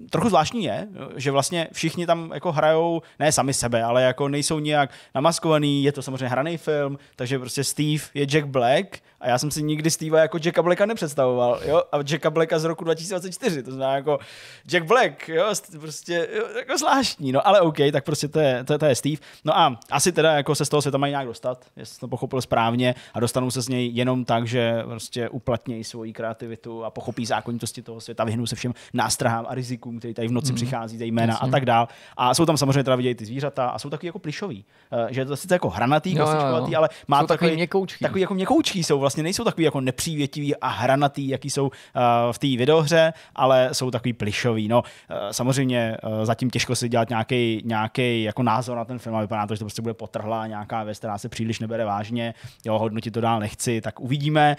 trochu zvláštní je, že vlastně všichni tam jako hrajou, ne sami sebe, ale jako nejsou nijak namaskovaný, je to samozřejmě hraný film, takže prostě Steve je Jack Black, a já jsem si nikdy Steve jako Jacka Blacka nepředstavoval, jo? A Jacka Blacka z roku 2024, to znamená jako Jack Black, jo? Prostě jo? jako zvláštní, no ale OK, tak prostě to je, to, je, to je Steve. No a asi teda jako se z toho světa mají nějak dostat, jestli to pochopil správně a dostanou se z něj jenom tak, že prostě uplatnějí svoji kreativitu a pochopí zákonitosti toho světa, vyhnou se všem nástrahám a rizikům, který tady v noci mm. přichází, ty jména a tak dál. A jsou tam samozřejmě teda vidět ty zvířata a jsou taky jako plišový, eh, že je to sice jako hranatý, jo, jo, jo. ale má to takový, takový, měkoučký. takový jako měkoučký jsou vlastně vlastně nejsou takový jako nepřívětivý a hranatý, jaký jsou eh, v té videohře, ale jsou takový plišový. No, eh, samozřejmě eh, zatím těžko si dělat nějaký, nějaký jako názor na ten film a vypadá to, že to prostě bude potrhlá nějaká věc, která se příliš nebere vážně. Jo, hodnotit to dál nechci, tak uvidíme.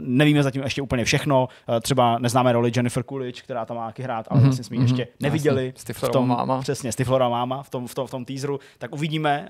nevíme zatím ještě úplně všechno. třeba neznáme roli Jennifer Coolidge, která tam má taky hrát, ale mm-hmm. jsme ještě mhm. neviděli. Jasně. V tom, máma. Přesně, Stiflora máma v tom, v tom, v tom teaseru. Tak uvidíme,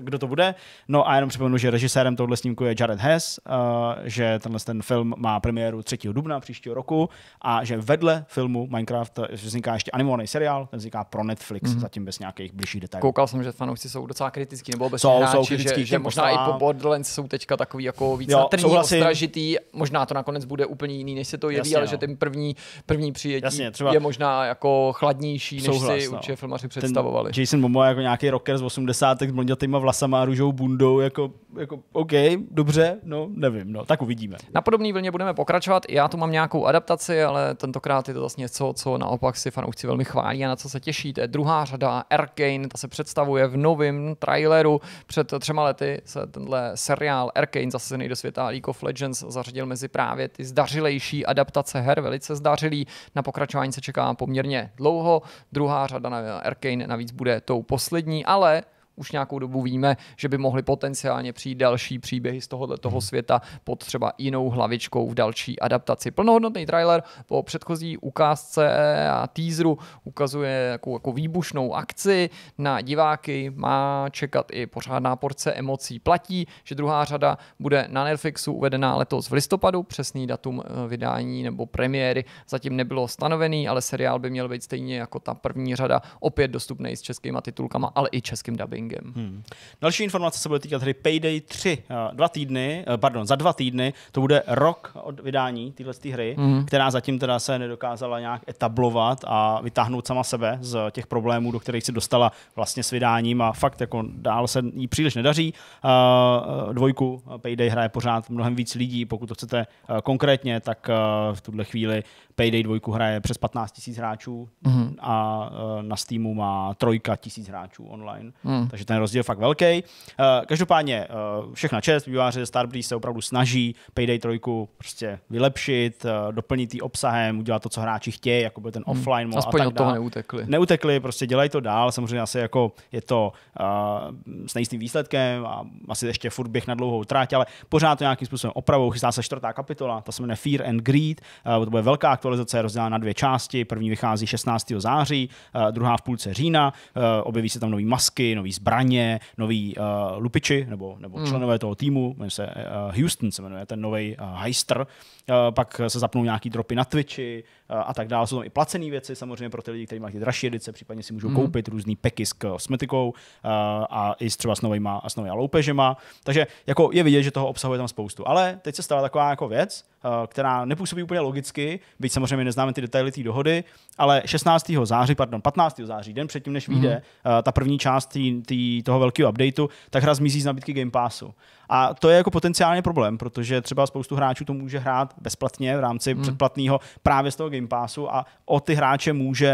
kdo to bude. No a jenom připomenu, že režisérem tohle snímku je Jared Hess, Eh, že tenhle ten film má premiéru 3. dubna příštího roku a že vedle filmu Minecraft eh, vzniká ještě animovaný seriál, ten vzniká pro Netflix, mm-hmm. zatím bez nějakých blížších detailů. Koukal jsem, že fanoušci jsou docela kritický, nebo obecně jsou, jsou kritický, že, že možná i po Borderlands jsou teďka takový jako víc jo, ostražitý, možná to nakonec bude úplně jiný, než se to jeví, ale no. že ten první, první přijetí Jasně, třeba... je možná jako chladnější, než Souhlas, si no. určitě filmaři představovali. Ten Jason Momoa jako nějaký rocker z 80. s blondětýma vlasama a růžou bundou, jako, jako OK, dobře, no, nevím, no, tak uvidíme. Na podobný vlně budeme pokračovat. Já tu mám nějakou adaptaci, ale tentokrát je to vlastně něco, co naopak si fanoušci velmi chválí a na co se těší. To je druhá řada Arkane, ta se představuje v novém traileru. Před třema lety se tenhle seriál Arkane zase do světa League of Legends, zařadil mezi právě ty zdařilejší adaptace her, velice zdařilý. Na pokračování se čeká poměrně dlouho. Druhá řada na Arkane navíc bude tou poslední, ale už nějakou dobu víme, že by mohly potenciálně přijít další příběhy z tohoto toho mhm. světa pod třeba jinou hlavičkou v další adaptaci. Plnohodnotný trailer po předchozí ukázce a teaseru ukazuje jako, jako výbušnou akci na diváky, má čekat i pořádná porce emocí. Platí, že druhá řada bude na Netflixu uvedená letos v listopadu, přesný datum eh, vydání nebo premiéry zatím nebylo stanovený, ale seriál by měl být stejně jako ta první řada opět dostupný s českýma titulkama, ale i českým dubbingem marketingem. Hmm. Další informace se bude týkat hry Payday 3. Eh, dva týdny, eh, pardon, za dva týdny, to bude rok od vydání téhle hry, hmm. která zatím teda se nedokázala nějak etablovat a vytáhnout sama sebe z těch problémů, do kterých se dostala vlastně s vydáním a fakt jako dál se jí příliš nedaří. Eh, dvojku Payday hraje pořád mnohem víc lidí, pokud to chcete konkrétně, tak v tuhle chvíli Payday 2 hraje přes 15 tisíc hráčů mm. a na Steamu má trojka tisíc hráčů online. Mm takže ten rozdíl je fakt velký. Eh, každopádně eh, všechna čest, výváři Starbreeze se opravdu snaží Payday 3 prostě vylepšit, eh, doplnit tý obsahem, udělat to, co hráči chtějí, jako byl ten hmm, offline mod Aspoň a tak od toho neutekli. Neutekli, prostě dělají to dál, samozřejmě asi jako je to uh, s nejistým výsledkem a asi ještě furt běh na dlouhou tráť, ale pořád to nějakým způsobem opravou. Chystá se čtvrtá kapitola, ta se jmenuje Fear and Greed, uh, to bude velká aktualizace, rozdělená na dvě části, první vychází 16. září, uh, druhá v půlce října, uh, objeví se tam nové masky, nový zbraně, nový uh, lupiči nebo, nebo mm. členové toho týmu, jmenuje se uh, Houston se jmenuje, ten nový uh, eh, heister, uh, pak se zapnou nějaký dropy na Twitchi, Eh, a tak dále. Jsou tam i placené věci samozřejmě pro ty lidi, kteří mají dražší edice, případně si můžou mm koupit různý peky s kosmetikou eh, a i s třeba s novými a s novými loupežema. Takže jako je vidět, že toho obsahuje tam spoustu. Ale teď se stala taková jako věc, eh, která nepůsobí úplně logicky, byť samozřejmě neznáme ty detaily té dohody, ale 16. září, pardon, 15. září, den předtím, než vyjde mm ta první část tý, tý, toho velkého updateu, tak hra zmizí z nabídky Game Passu. A to je jako potenciálně problém, protože třeba spoustu hráčů to může hrát bezplatně v rámci hmm. předplatného právě z toho Game Passu a o ty hráče může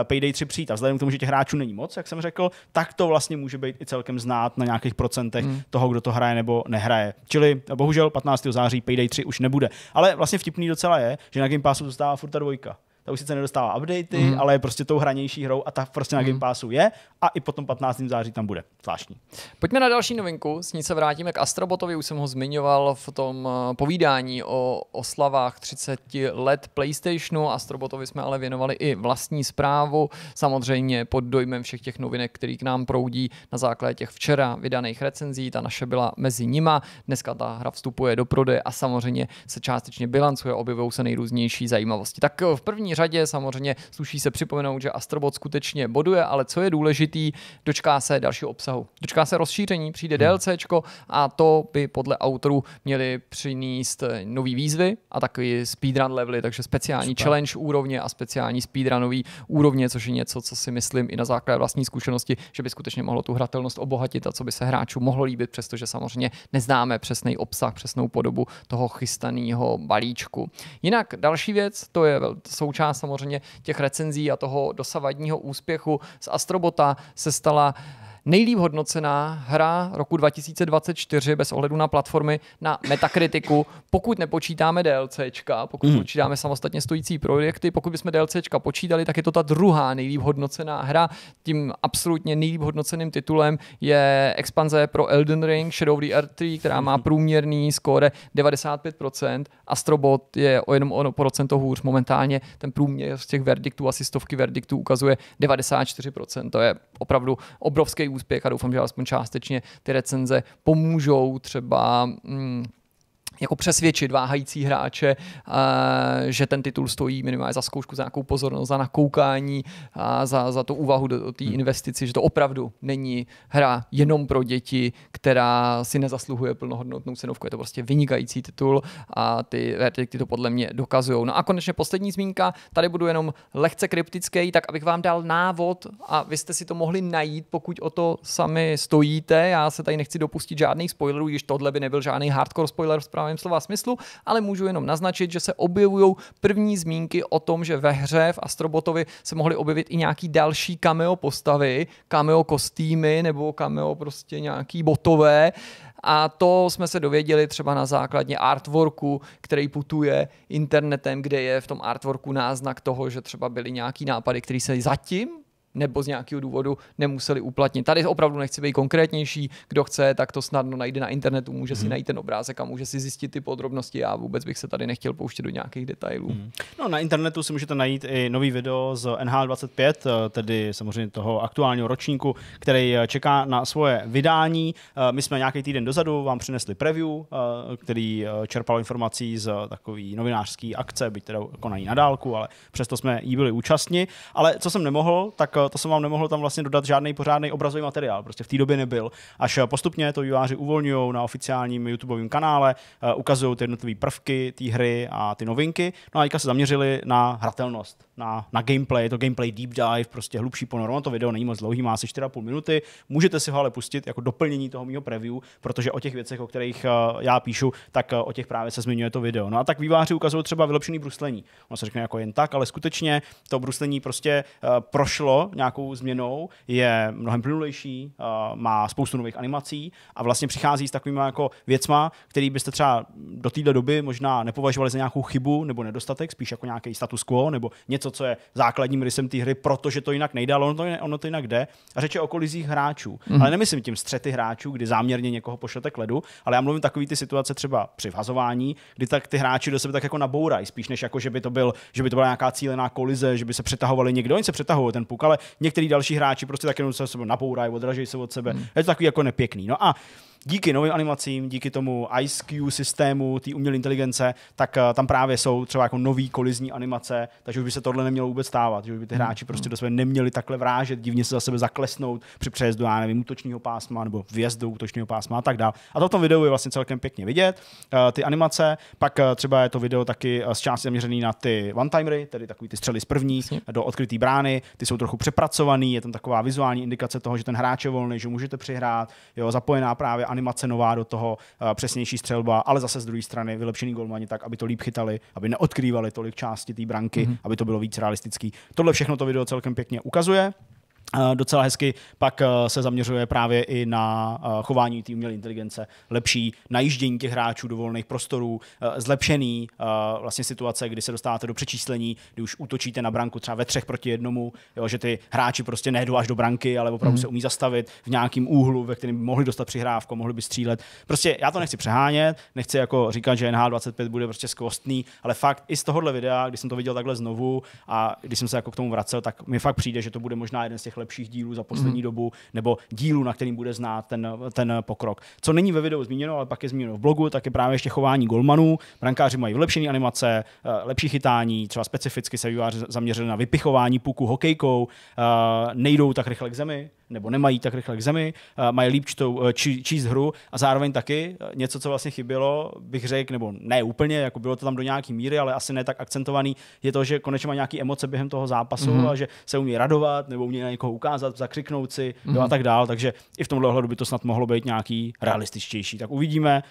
eh, Payday 3 přijít. A vzhledem k tomu, že těch hráčů není moc, jak jsem řekl, tak to vlastně může být i celkem znát na nějakých procentech hmm. toho, kdo to hraje nebo nehraje. Čili eh, bohužel 15. září Payday 3 už nebude. Ale vlastně vtipný docela je, že na Game Passu zůstává furt ta dvojka ta už sice nedostává updaty, mm. ale je prostě tou hranější hrou a ta prostě na mm. Game Passu je a i potom 15. září tam bude. Zvláštní. Pojďme na další novinku, s ní se vrátíme k Astrobotovi, už jsem ho zmiňoval v tom eh, povídání o oslavách 30 let PlayStationu. Astrobotovi jsme ale věnovali i vlastní zprávu, samozřejmě pod dojmem všech těch novinek, který k nám proudí na základě těch včera vydaných recenzí, ta naše byla mezi nima. Dneska ta hra vstupuje do prodeje a samozřejmě se částečně bilancuje, objevují se nejrůznější zajímavosti. Tak v první řadě samozřejmě sluší se připomenout, že Astrobot skutečně boduje, ale co je důležitý, dočká se dalšího obsahu. Dočká se rozšíření, přijde hmm. DLCčko a to by podle autorů měli přinést eh, nový výzvy a takový speedrun levely, takže speciální Super. challenge úrovně a speciální speedrunový úrovně, což je něco, co si myslím i na základě vlastní zkušenosti, že by skutečně mohlo tu hratelnost obohatit a co by se hráčům mohlo líbit, přestože samozřejmě neznáme přesný obsah, přesnou podobu toho chystaného balíčku. Jinak další věc, to je součást část samozřejmě těch recenzí a toho dosavadního úspěchu z Astrobota se stala uh, nejlíp hodnocená hra roku 2024 bez ohledu na platformy na Metakritiku, pokud nepočítáme DLCčka, pokud mm. počítáme samostatně stojící projekty, pokud bychom DLCčka počítali, tak je to ta druhá nejlíp hodnocená hra. Tím absolutně nejlíp hodnoceným titulem je expanze pro Elden Ring Shadow of the Earth 3, která má hmm. průměrný skóre 95%. Astrobot je o jenom o procento hůř. Momentálně ten průměr z těch verdiktů, asi stovky verdiktů ukazuje 94%. To je opravdu obrovský úspěch a doufám, že alespoň částečně ty recenze pomůžou třeba mm, jako přesvědčit váhající hráče, eh, že ten titul stojí minimálně za zkoušku, za nějakou pozornost, za nakoukání, a za, za tu úvahu do té hmm. investici, že to opravdu není hra jenom pro děti, která si nezasluhuje plnohodnotnou cenovku. Je to prostě vynikající titul a ty verdikty to podle mě dokazují. No a konečně poslední zmínka, tady budu jenom lehce kryptický, tak abych vám dal návod a vy jste si to mohli najít, pokud o to sami stojíte. Já se tady nechci dopustit žádných spoilerů, již tohle by nebyl žádný hardcore spoiler v pravém slova smyslu, ale můžu jenom naznačit, že se objevují první zmínky o tom, že ve hře v Astrobotovi se mohly objevit i nějaký další cameo postavy, cameo kostýmy nebo cameo prostě nějaký botové. A to jsme se dověděli třeba na základně artworku, který putuje internetem, kde je v tom artworku náznak toho, že třeba byly nějaký nápady, které se zatím nebo z nějakého důvodu nemuseli uplatnit. Tady opravdu nechci být konkrétnější, kdo chce, tak to snadno najde na internetu, může si mhm. najít ten obrázek a může si zjistit ty podrobnosti. Já vůbec bych se tady nechtěl pouštět do nějakých detailů. Hmm. No na internetu si můžete najít i nový video z NH25, eh, tedy samozřejmě toho aktuálního ročníku, který eh, čeká na svoje vydání. Eh, my jsme nějaký týden dozadu vám přinesli preview, který čerpal informací z takový novinářský akce, byť teda konají na dálku, ale přesto jsme jí byli účastní. Ale co jsem nemohl, tak Eh, to jsem vám nemohl tam vlastně dodat žádný pořádný obrazový materiál, prostě v té době nebyl. Až eh, postupně to výváři uvolňují na oficiálním YouTubeovém kanále, eh, ukazují ty jednotlivé prvky té hry a ty novinky. No a teďka se zaměřili na hratelnost na, na gameplay, je to gameplay deep dive, prostě hlubší ponorma, to video není moc dlouhý, má asi 4,5 minuty, můžete si ho ale pustit jako doplnění toho mého preview, protože o těch věcech, o kterých eh, já píšu, tak eh, o těch právě se zmiňuje to video. No a tak výváři ukazují třeba vylepšený bruslení. Ono se řekne jako jen tak, ale skutečně to bruslení prostě eh, prošlo nějakou změnou, je mnohem plynulejší, má spoustu nových animací a vlastně přichází s takovými jako věcma, který byste třeba do téhle doby možná nepovažovali za nějakou chybu nebo nedostatek, spíš jako nějaký status quo nebo něco, co je základním rysem té hry, protože to jinak nejde, ale ono to, ono to jinak jde. A řeče o kolizích hráčů. Mm. Ale nemyslím tím střety hráčů, kdy záměrně někoho pošlete k ledu, ale já mluvím takový ty situace třeba při vhazování, kdy tak ty hráči do sebe tak jako nabourají, spíš než jako, že by to, byl, že by to byla nějaká cílená kolize, že by se přetahovali někdo, oni se přetahují ten puk, ale některý další hráči prostě tak jenom se sebe nabourají, odražejí se od sebe. Mm. Je to takový jako nepěkný. No a díky novým animacím, díky tomu IceQ systému, té umělé inteligence, tak eh, tam právě jsou třeba jako nový kolizní animace, takže už by se tohle nemělo vůbec stávat, že už by ty mm, hráči mm. prostě do sebe neměli takhle vrážet, divně se za sebe zaklesnout při přejezdu, já nevím, útočního pásma nebo vjezdu útočního pásma a tak dále. A to v tom videu je vlastně celkem pěkně vidět, eh, ty animace, pak eh, třeba je to video taky z části zaměřený na ty one-timery, tedy takový ty střely z první do odkryté brány, ty jsou trochu přepracovaný, je tam taková vizuální indikace toho, že ten hráč je volný, že můžete přihrát, jo, zapojená právě animace nová do toho, eh, přesnější střelba, ale zase z druhé strany vylepšený golmani tak, aby to líp chytali, aby neodkrývali tolik části té branky, mm-hmm. aby to bylo víc realistický. Tohle všechno to video celkem pěkně ukazuje docela hezky, pak eh, se zaměřuje právě i na eh, chování té umělé inteligence, lepší najíždění těch hráčů do volných prostorů, eh, zlepšený vlastně situace, kdy se dostáváte do přečíslení, kdy už útočíte na branku třeba ve třech proti jednomu, jo, že ty hráči prostě nejdou až do branky, ale opravdu mm. se umí zastavit v nějakém úhlu, ve kterém by mohli dostat přihrávku, mohli by střílet. Prostě já to nechci přehánět, nechci jako říkat, že NH25 bude prostě skvostný, ale fakt i z tohohle videa, když jsem to viděl takhle znovu a když jsem se jako k tomu vracel, tak mi fakt přijde, že to bude možná jeden z těch lepších dílů za poslední mm dobu, nebo dílů, na kterým bude znát ten, ten pokrok. Co není ve videu zmíněno, ale pak je zmíněno v blogu, tak je právě ještě chování golmanů. Brankáři mají vylepšené animace, eh, lepší chytání, třeba specificky se výváři zaměřili na vypichování puku hokejkou, eh, nejdou tak rychle k zemi, nebo nemají tak rychle k zemi, eh, mají líp čtou, eh, či, číst hru a zároveň taky eh, něco, co vlastně chybělo, bych řekl, nebo ne úplně, jako bylo to tam do nějaký míry, ale asi ne tak akcentovaný, je to, že konečně má nějaké emoce během toho zápasu mm-hmm. a že se umí radovat nebo umí na někoho ukázat, zakřiknout si mm-hmm. a mhm. tak dál. Takže i v tomhle ohledu by to snad mohlo být nějaký realističtější. Tak uvidíme,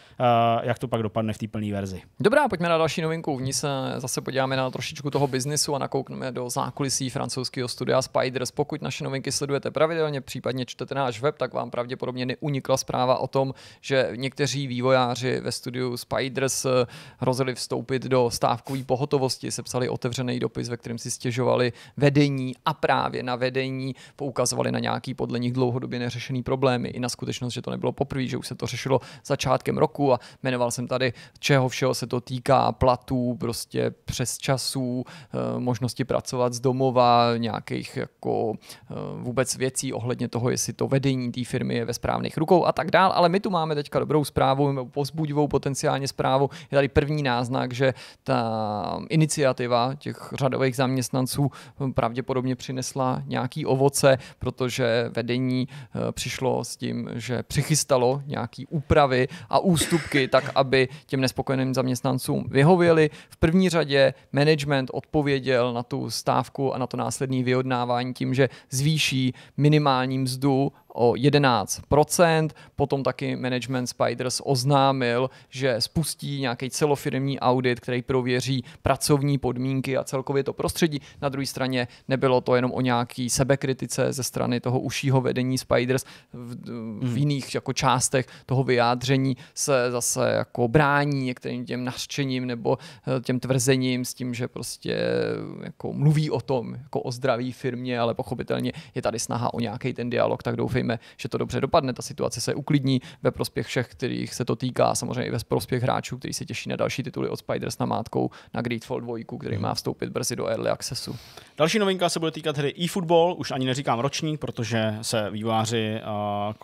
jak to pak dopadne v té plné verzi. Dobrá, pojďme na další novinku. V ní se zase podíváme na trošičku toho biznisu a nakoukneme do zákulisí francouzského studia Spiders. Pokud naše novinky sledujete pravidelně, případně čtete náš web, tak vám pravděpodobně neunikla zpráva o tom, že někteří vývojáři ve studiu Spiders eh, hrozili vstoupit do stávkové pohotovosti, sepsali otevřený dopis, ve kterém si stěžovali vedení a právě na vedení poukazovali na nějaký podle nich dlouhodobě neřešený problémy. I na skutečnost, že to nebylo poprvé, že už se to řešilo začátkem roku a jmenoval jsem tady, čeho všeho se to týká, platů, prostě přes časů, eh, možnosti pracovat z domova, nějakých jako eh, vůbec věcí ohledně ohledně toho, jestli to vedení té firmy je ve správných rukou a tak dál, ale my tu máme teďka dobrou zprávu, pozbudivou potenciálně zprávu. Je tady první náznak, že ta iniciativa těch řadových zaměstnanců hm, pravděpodobně přinesla nějaký ovoce, protože vedení eh, přišlo s tím, že přichystalo nějaký úpravy a ústupky, tak aby těm nespokojeným zaměstnancům vyhověli. V první řadě management odpověděl na tu stávku a na to následné vyjednávání tím, že zvýší minimální minimální mzdu o 11%. Potom taky management Spiders oznámil, že spustí nějaký celofirmní audit, který prověří pracovní podmínky a celkově to prostředí. Na druhé straně nebylo to jenom o nějaký sebekritice ze strany toho užšího vedení Spiders. V, v hmm. jiných jako částech toho vyjádření se zase jako brání některým těm nařčením nebo eh, těm tvrzením s tím, že prostě eh, jako mluví o tom, jako o zdraví firmě, ale pochopitelně je tady snaha o nějaký ten dialog, tak doufám, doufejme, že to dobře dopadne, ta situace se uklidní ve prospěch všech, kterých se to týká, samozřejmě i ve prospěch hráčů, kteří se těší na další tituly od Spiders mátkou na Greedfall 2, který mhm. má vstoupit brzy do Early Accessu. Další novinka se bude týkat hry eFootball, už ani neříkám ročník, protože se výváři eh,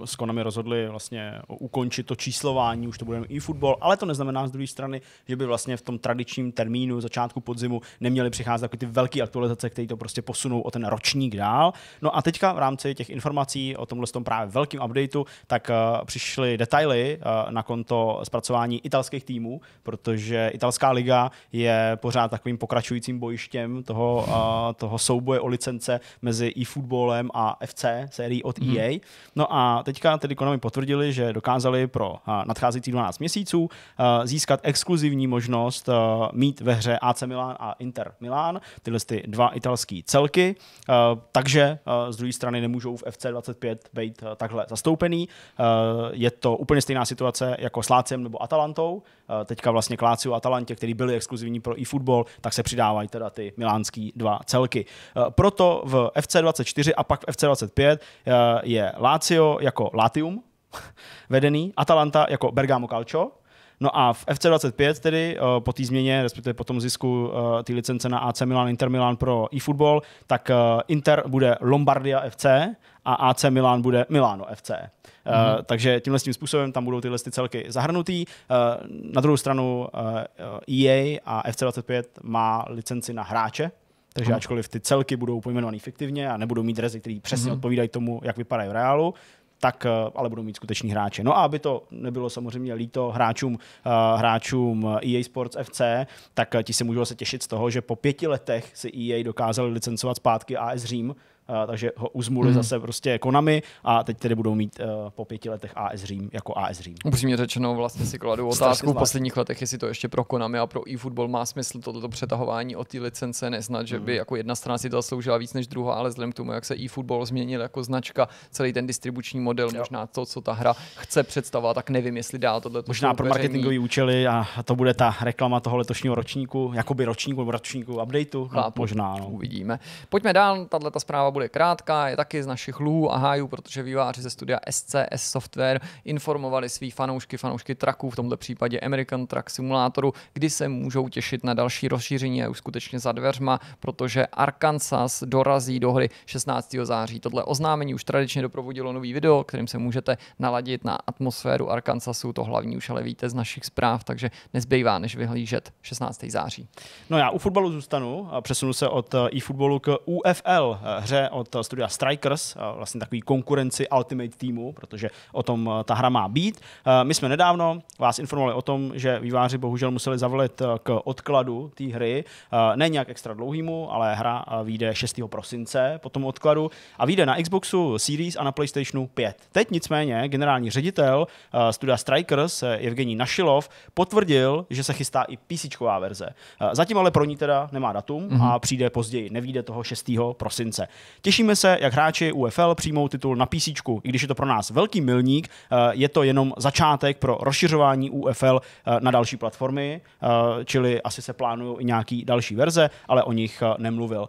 s Konami rozhodli vlastně ukončit to číslování, už to budeme eFootball, ale to neznamená z druhé strany, že by vlastně v tom tradičním termínu začátku podzimu neměly přicházet takové ty velké aktualizace, které to prostě posunou o ten ročník dál. No a teďka v rámci těch informací o tomhle tomhle tom právě velkým updateu, tak uh, přišly detaily uh, na konto zpracování italských týmů, protože italská liga je pořád takovým pokračujícím bojištěm toho, uh, toho souboje o licence mezi e-footballem a FC, sérií od mm. EA. No a teďka tedy Konami potvrdili, že dokázali pro uh, nadcházející 12 měsíců uh, získat exkluzivní možnost uh, mít ve hře AC Milan a Inter Milan, tyhle ty dva italské celky, uh, takže uh, z druhé strany nemůžou v FC25 být eh, takhle zastoupený. Eh, je to úplně stejná situace jako s Lácem nebo Atalantou. Eh, teďka vlastně k Láciu a Atalantě, který byli exkluzivní pro e-football, tak se přidávají teda ty milánský dva celky. Proto v FC24 a pak v FC25 je Lazio jako Latium, vedený, Atalanta jako Bergamo Calcio, No a v FC25 tedy uh, po té změně, respektive po tom zisku uh, té licence na AC Milan, Inter Milan pro eFootball, tak uh, Inter bude Lombardia FC a AC Milan bude Milano FC. Mm-hmm. takže tímhle tím způsobem tam budou tyhle ty celky zahrnutý. Uh, na druhou stranu uh, EA a FC25 má licenci na hráče, takže ačkoliv ty celky budou pojmenované fiktivně a nebudou mít rezy, které přesně mm-hmm. odpovídají tomu, jak vypadají v reálu, tak eh, ale budou mít skuteční hráče. No a aby to nebylo samozřejmě líto hráčům, eh, hráčům EA Sports FC, tak eh, ti se můžou se těšit z toho, že po pěti letech si EA dokázali licencovat zpátky AS Řím, Eh, takže ho uzmuli hmm. zase prostě Konami a teď tedy budou mít uh, po pěti letech AS Řím jako AS Řím. Upřímně řečeno, vlastně si kladu otázku v posledních letech, jestli to ještě pro Konami a pro eFootball má smysl toto přetahování o ty licence, neznat, že by hmm. jako jedna strana si to sloužila víc než druhá, ale vzhledem k tomu, jak se eFootball změnil jako značka, celý ten distribuční model, jo. možná to, co ta hra chce představovat, tak nevím, jestli dá tohle. Možná pro marketingové účely a to bude ta reklama toho letošního ročníku, jakoby ročníku nebo ročníku updateu. No, možná, no. Uvidíme. Pojďme dál, tahle ta zpráva bude krátká, je taky z našich lů a hájů, protože výváři ze studia SCS Software informovali svý fanoušky, fanoušky traků, v tomto případě American Truck Simulatoru, kdy se můžou těšit na další rozšíření a už skutečně za dveřma, protože Arkansas dorazí do hry 16. září. Tohle oznámení už tradičně doprovodilo nový video, kterým se můžete naladit na atmosféru Arkansasu, to hlavní už ale víte z našich zpráv, takže nezbývá, než vyhlížet 16. září. No já u fotbalu zůstanu a přesunu se od eh, e-fotbalu k UFL, eh, hře od studia Strikers, vlastně takový konkurenci Ultimate týmu, protože o tom eh, ta hra má být. Eh, my jsme nedávno vás informovali o tom, že výváři bohužel museli zavolit eh, k odkladu té hry, ne nějak extra dlouhýmu, ale hra vyjde 6. prosince po tom odkladu a vyjde na Xboxu Series a na PlayStationu 5. Teď nicméně generální ředitel studia Strikers Evgení Našilov potvrdil, že se chystá i PC verze. Zatím ale pro ní teda nemá datum mhm. a přijde později, nevíde toho 6. prosince. Těšíme se, jak hráči UFL přijmou titul na PC, i když je to pro nás velký milník, eh, je to jenom začátek pro rozšiřování UFL eh, na další platformy, eh, čili asi se plánují i nějaký další verze, ale o nich nemluvil.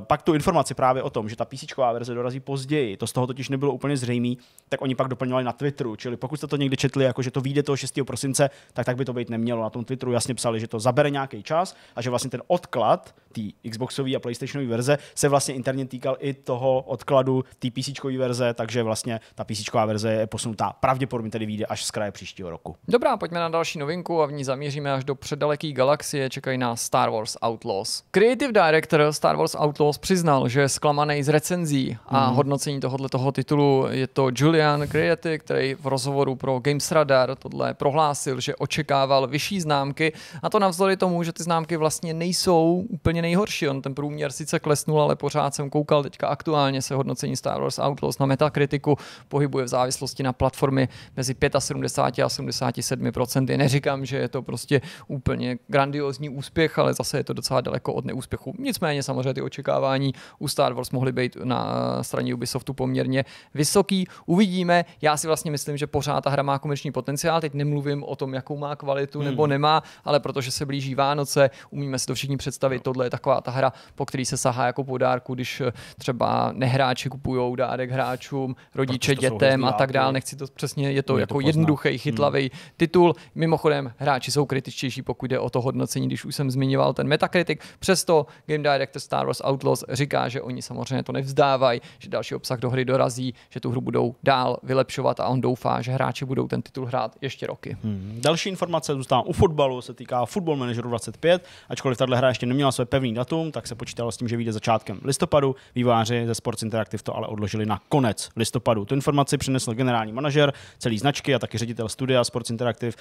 Pak tu informaci právě o tom, že ta PC verze dorazí později, to z toho totiž nebylo úplně zřejmé, tak oni pak doplňovali na Twitteru, čili pokud jste to někdy četli, jako že to vyjde toho 6. prosince, tak tak by to být nemělo. Na tom Twitteru jasně psali, že to zabere nějaký čas a že vlastně ten odklad té Xboxové a PlayStationové verze se vlastně interně týkal i toho odkladu té PC verze, takže vlastně ta PC verze je posunutá. Pravděpodobně tedy vyjde až z kraje příštího roku. Dobrá, pojďme na další novinku a v ní zamíříme až do předaleké galaxie. Čekají na Star Wars Outlaws. Creative Director Star Wars Outlaws přiznal, že je zklamaný z recenzí a mm. hodnocení tohoto toho titulu je to Julian Creative, který v rozhovoru pro Games Radar tohle prohlásil, že očekával vyšší známky a to navzdory tomu, že ty známky vlastně nejsou úplně nejhorší. On ten průměr sice klesnul, ale pořád jsem koukal říkal, teďka aktuálně se hodnocení Star Wars Outlaws na Metacriticu pohybuje v závislosti na platformy mezi 75 a 77 procenty. Neříkám, že je to prostě úplně grandiozní úspěch, ale zase je to docela daleko od neúspěchu. Nicméně samozřejmě ty očekávání u Star Wars mohly být na straně Ubisoftu poměrně vysoký. Uvidíme. Já si vlastně myslím, že pořád ta hra má komerční potenciál. Teď nemluvím o tom, jakou má kvalitu hmm. nebo nemá, ale protože se blíží Vánoce, umíme si to všichni představit. Tohle je taková ta hra, po který se sahá jako podárku, když třeba nehráči kupují dárek hráčům, rodiče dětem a tak dále. Nechci to přesně, je to jako to jednoduchý, chytlavý hmm. titul. Mimochodem, hráči jsou kritičtější, pokud jde o to hodnocení, když už jsem zmiňoval ten Metacritic. Přesto Game Director Star Wars Outlaws říká, že oni samozřejmě to nevzdávají, že další obsah do hry dorazí, že tu hru budou dál vylepšovat a on doufá, že hráči budou ten titul hrát ještě roky. Hmm. Další informace zůstává u fotbalu, se týká Football Manageru 25, ačkoliv tahle hra ještě neměla své pevný datum, tak se počítalo s tím, že vyjde začátkem listopadu výváři ze Sports Interactive to ale odložili na konec listopadu. Tu informaci přinesl generální manažer celý značky a taky ředitel studia Sports Interactive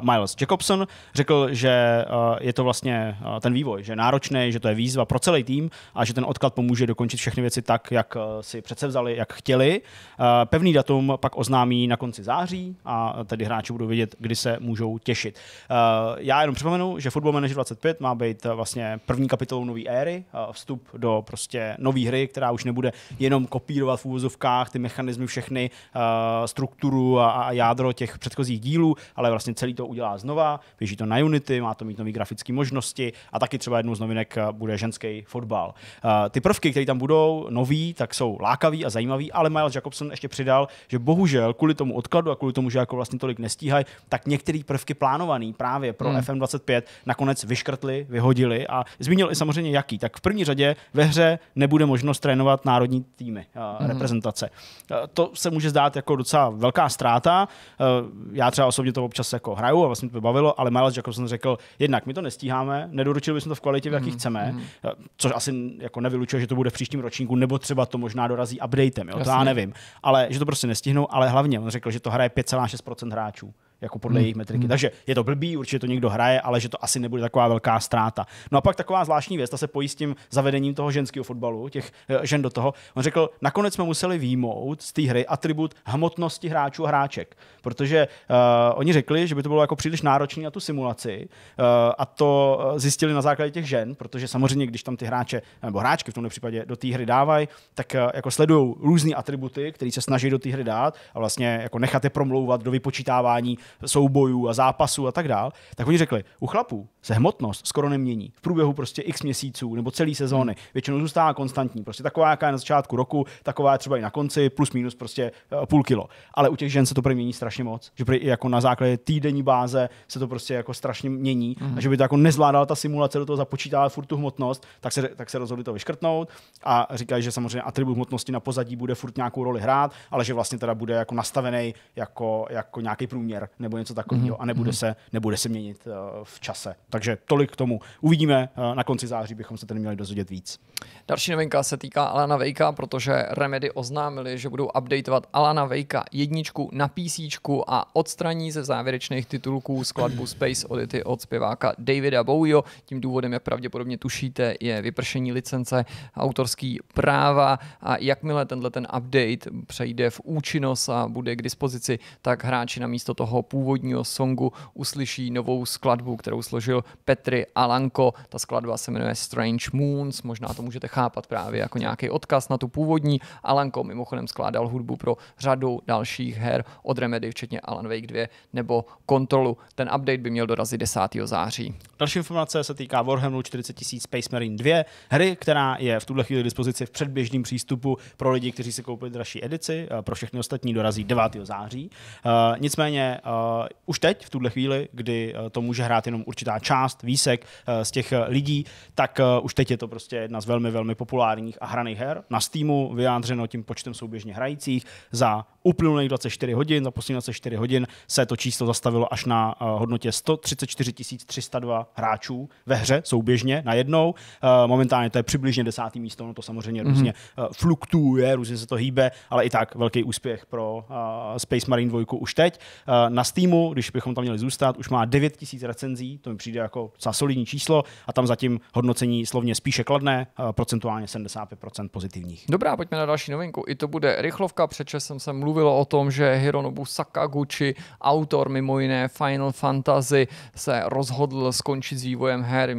uh, Miles Jacobson. Řekl, že uh, je to vlastně uh, ten vývoj, že náročný, že to je výzva pro celý tým a že ten odklad pomůže dokončit všechny věci tak, jak uh, si vzali, jak chtěli. Uh, pevný datum pak oznámí na konci září a tedy hráči budou vědět, kdy se můžou těšit. Uh, já jenom připomenu, že Football Manager 25 má být vlastně první kapitolou nové éry, uh, vstup do prostě nové hry která už nebude jenom kopírovat v úvozovkách ty mechanismy všechny, eh, strukturu a, jádro těch předchozích dílů, ale vlastně celý to udělá znova, běží to na Unity, má to mít nové grafické možnosti a taky třeba jednou z novinek eh, bude ženský fotbal. Eh, ty prvky, které tam budou nový, tak jsou lákavý a zajímavý, ale Miles Jacobson ještě přidal, že bohužel kvůli tomu odkladu a kvůli tomu, že jako vlastně tolik nestíhají, tak některé prvky plánované právě pro hmm. FM25 nakonec vyškrtli, vyhodili a zmínil i samozřejmě jaký. Tak v první řadě ve hře nebude možnost možnost trénovat národní týmy mm-hmm. reprezentace. Eh, to se může zdát jako docela velká ztráta. Eh, já třeba osobně to občas jako hraju a vlastně to bavilo, ale Miles Jackson řekl, jednak my to nestíháme, nedoručili bychom to v kvalitě, v jaký mm-hmm. chceme, mhm. což asi jako nevylučuje, že to bude v příštím ročníku, nebo třeba to možná dorazí updatem, jo? to já nevím. Ale že to prostě nestihnou, ale hlavně on řekl, že to hraje 5,6% hráčů jako podle hmm. jejich metriky. Hmm. Takže je to blbý, určitě to někdo hraje, ale že to asi nebude taková velká ztráta. No a pak taková zvláštní věc, ta se pojí s tím zavedením toho ženského fotbalu, těch eh, žen do toho. On řekl, nakonec jsme museli výmout z té hry atribut hmotnosti hráčů a hráček, protože uh, oni řekli, že by to bylo jako příliš náročné na tu simulaci uh, a to zjistili na základě těch žen, protože samozřejmě, když tam ty hráče nebo hráčky v tomto případě do té hry dávají, tak uh, jako sledují různé atributy, které se snaží do té hry dát a vlastně jako nechat je promlouvat do vypočítávání soubojů a zápasů a tak dál, tak oni řekli, u chlapů se hmotnost skoro nemění v průběhu prostě x měsíců nebo celé sezóny. Hmm. Většinou zůstává konstantní, prostě taková, jaká je na začátku roku, taková je třeba i na konci, plus minus prostě eh, půl kilo. Ale u těch žen se to mění strašně moc, že jako na základě týdenní báze se to prostě jako strašně mění mm-hmm. a že by to jako nezvládala ta simulace do toho započítala furt tu hmotnost, tak se, tak se rozhodli to vyškrtnout a říkají, že samozřejmě atribut hmotnosti na pozadí bude furt nějakou roli hrát, ale že vlastně teda bude jako nastavený jako, jako nějaký průměr nebo něco takového mhm. a nebude mhm. se, nebude se měnit eh, v čase. Takže tolik k tomu. Uvidíme, eh, na konci září bychom se tedy měli dozvědět víc. Další novinka se týká Alana Vejka, protože Remedy oznámili, že budou updateovat Alana Vejka jedničku na PC a odstraní ze závěrečných titulků skladbu Space Oddity od zpěváka Davida Bowieho. Tím důvodem, jak pravděpodobně tušíte, je vypršení licence autorský práva a jakmile tenhle ten update přejde v účinnost a bude k dispozici, tak hráči na místo toho původního songu uslyší novou skladbu, kterou složil Petry Alanko. Ta skladba se jmenuje Strange Moons, možná to můžete chápat právě jako nějaký odkaz na tu původní. Alanko mimochodem skládal hudbu pro řadu dalších her od Remedy, včetně Alan Wake 2 nebo Kontrolu. Ten update by měl dorazit 10. září. Další informace se týká Warhammeru 40 000 Space Marine 2, hry, která je v tuhle chvíli dispozici v předběžném přístupu pro lidi, kteří si koupili dražší edici, eh, pro všechny ostatní dorazí 9. září. Eh, nicméně eh, Uh, už teď, v tuhle chvíli, kdy eh, to může hrát jenom určitá část, výsek uh, z těch lidí, tak uh, už teď je to prostě jedna z velmi, velmi populárních a hraných her. Na Steamu vyjádřeno tím počtem souběžně hrajících za uplynulých 24 hodin, za poslední 24 hodin se to číslo zastavilo až na eh, hodnotě 134 302 hráčů ve hře souběžně najednou. Eh, momentálně to je přibližně desátý místo, no to samozřejmě mm-hmm. různě eh, fluktuuje, různě se to hýbe, ale i tak velký úspěch pro Space Marine 2 už teď. Na Steamu, když bychom tam měli zůstat, už má 9 000 recenzí, to mi přijde jako solidní číslo a tam zatím hodnocení slovně spíše kladné, procentuálně 75% pozitivních. Dobrá, pojďme na další novinku. I to bude rychlovka, před časem jsem mluvil mluvilo o tom, že Hironobu Sakaguchi, autor mimo jiné Final Fantasy, se rozhodl skončit s vývojem her,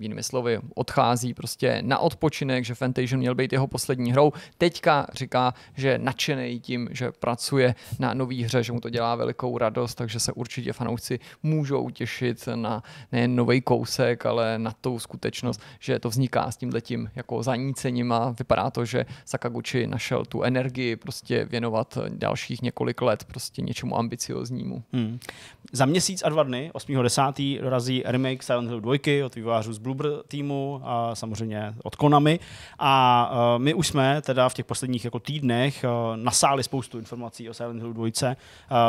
jinými slovy, odchází prostě na odpočinek, že Fantasia měl být jeho poslední hrou. Teďka říká, že je nadšený tím, že pracuje na nový hře, že mu to dělá velikou radost, takže se určitě fanoušci můžou těšit na nejen nový kousek, ale na tou skutečnost, že to vzniká s tím letím jako zanícením a vypadá to, že Sakaguchi našel tu energii prostě věnovat dalších několik let prostě něčemu ambicioznímu. Hmm. Za měsíc a dva dny, 8.10. dorazí remake Silent Hill 2 od vývojářů z Bloober týmu a samozřejmě od Konami. A eh, my už jsme teda v těch posledních jako týdnech eh, nasáli spoustu informací o Silent Hill 2. Eh,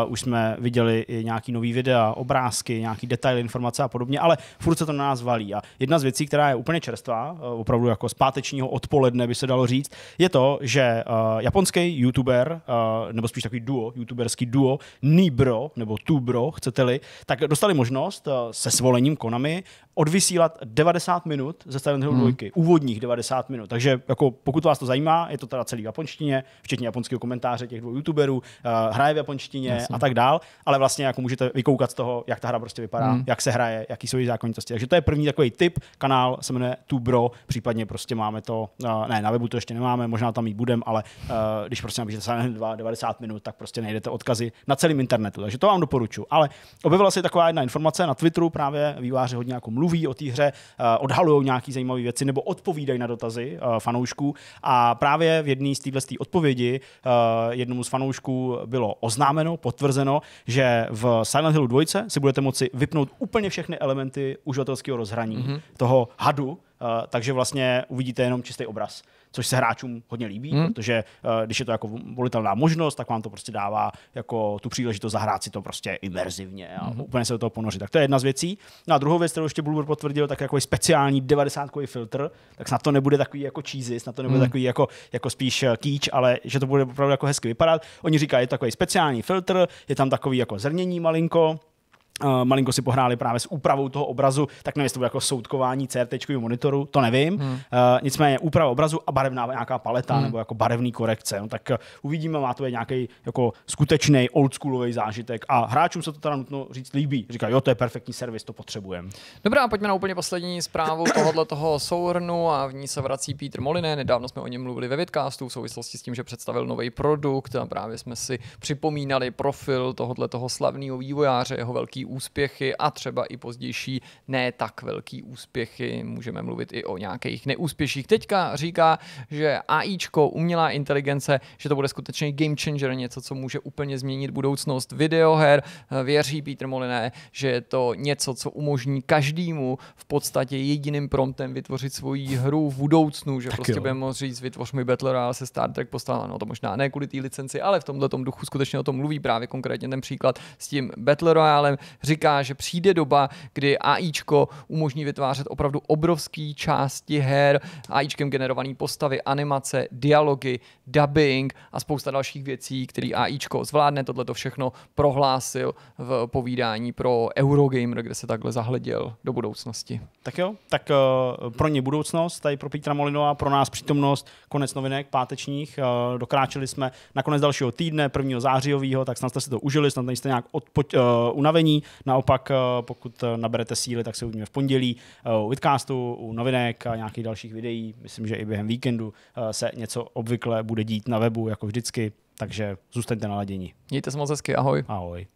už jsme viděli i nějaký nový videa, obrázky, nějaký detaily, informace a podobně, ale furt se to na nás valí. A jedna z věcí, která je úplně čerstvá, opravdu jako z pátečního odpoledne by se dalo říct, je to, že japonský youtuber nebo spíš takový duo, youtuberský duo, Nibro, nebo Tubro, chcete-li, tak dostali možnost eh, se svolením Konami odvysílat 90 minut ze Silent Hill 2, hmm. úvodních 90 minut. Takže jako, pokud vás to zajímá, je to teda celý v japonštině, včetně japonského komentáře těch dvou youtuberů, eh, hraje v japonštině Jasně. a tak dál, ale vlastně jako můžete vykoukat z toho, jak ta hra prostě vypadá, hmm. jak se hraje, jaký jsou její zákonitosti. Takže to je první takový tip, kanál se jmenuje Tubro, případně prostě máme to, eh, ne, na webu to ještě nemáme, možná tam i budem, ale když prostě napíšete Silent 2 90 minut, tak prostě najdete odkazy na celém internetu. Takže to vám doporučuji. Ale objevila se taková jedna informace na Twitteru, právě výváři hodně jako mluví o té hře, eh, odhalují nějaké zajímavé věci nebo odpovídají na dotazy eh, fanoušků. A právě v jedné z této odpovědi eh, jednomu z fanoušků bylo oznámeno, potvrzeno, že v Silent Hillu 2 si budete moci vypnout úplně všechny elementy uživatelského rozhraní, mm-hmm. toho hadu, takže vlastně uvidíte jenom čistý obraz což se hráčům hodně líbí, hmm. protože eh, když je to jako volitelná možnost, tak vám to prostě dává jako tu příležitost zahrát si to prostě imerzivně a hmm. úplně se do toho ponořit. Tak to je jedna z věcí. No a druhou věc, kterou ještě Bulbur potvrdil, tak jako speciální 90 filtr, tak snad to nebude takový jako cheesy, snad to nebude hmm. takový jako, jako spíš eh, kýč, ale že to bude opravdu jako hezky vypadat. Oni říkají, je to takový speciální filtr, je tam takový jako zrnění malinko, Uh, malinko si pohráli právě s úpravou toho obrazu, tak nevím, jestli to bylo jako soudkování CRT monitoru, to nevím. Hmm. Uh, nicméně úprava obrazu a barevná nějaká paleta hmm. nebo jako barevný korekce. No, tak eh, uvidíme, má to je nějaký jako skutečný oldschoolový zážitek a hráčům se to teda nutno říct líbí. Říká, jo, to je perfektní servis, to potřebujeme. Dobrá, pojďme na úplně poslední zprávu tohohle toho souhrnu a v ní se vrací Peter Moliné. Nedávno jsme o něm mluvili ve Vidcastu v souvislosti s tím, že představil nový produkt a právě jsme si připomínali profil tohohle toho slavného vývojáře, jeho velký úspěchy a třeba i pozdější ne tak velký úspěchy. Můžeme mluvit i o nějakých neúspěších. Teďka říká, že AIčko, umělá inteligence, že to bude skutečně game changer, něco, co může úplně změnit budoucnost videoher. Věří Peter Moliné, že je to něco, co umožní každému v podstatě jediným promptem vytvořit svoji hru v budoucnu, že tak prostě budeme moct říct, vytvoř mi Battle Royale se Star Trek postala. No to možná ne kvůli té licenci, ale v tomto tom duchu skutečně o tom mluví právě konkrétně ten příklad s tím Battle Royale, říká, že přijde doba, kdy AI umožní vytvářet opravdu obrovské části her, AI generované postavy, animace, dialogy, dubbing a spousta dalších věcí, které AI zvládne. Tohle to všechno prohlásil v povídání pro Eurogamer, kde se takhle zahleděl do budoucnosti. Tak jo, tak eh, pro ně budoucnost, tady pro Petra Molinova, pro nás přítomnost, konec novinek pátečních, dokráčili eh, dokráčeli jsme Nakonec dalšího týdne, 1. zářijového, tak snad jste si to užili, snad nejste nějak odpo- uh, eh, unavení. Naopak, eh, pokud eh, naberete síly, tak se uvidíme v pondělí eh, u Vidcastu, u novinek a nějakých dalších videí. Myslím, že i během víkendu se něco obvykle bude dít na webu, jako vždycky. Takže zůstaňte ladění. Mějte se moc hezky, ahoj. Ahoj.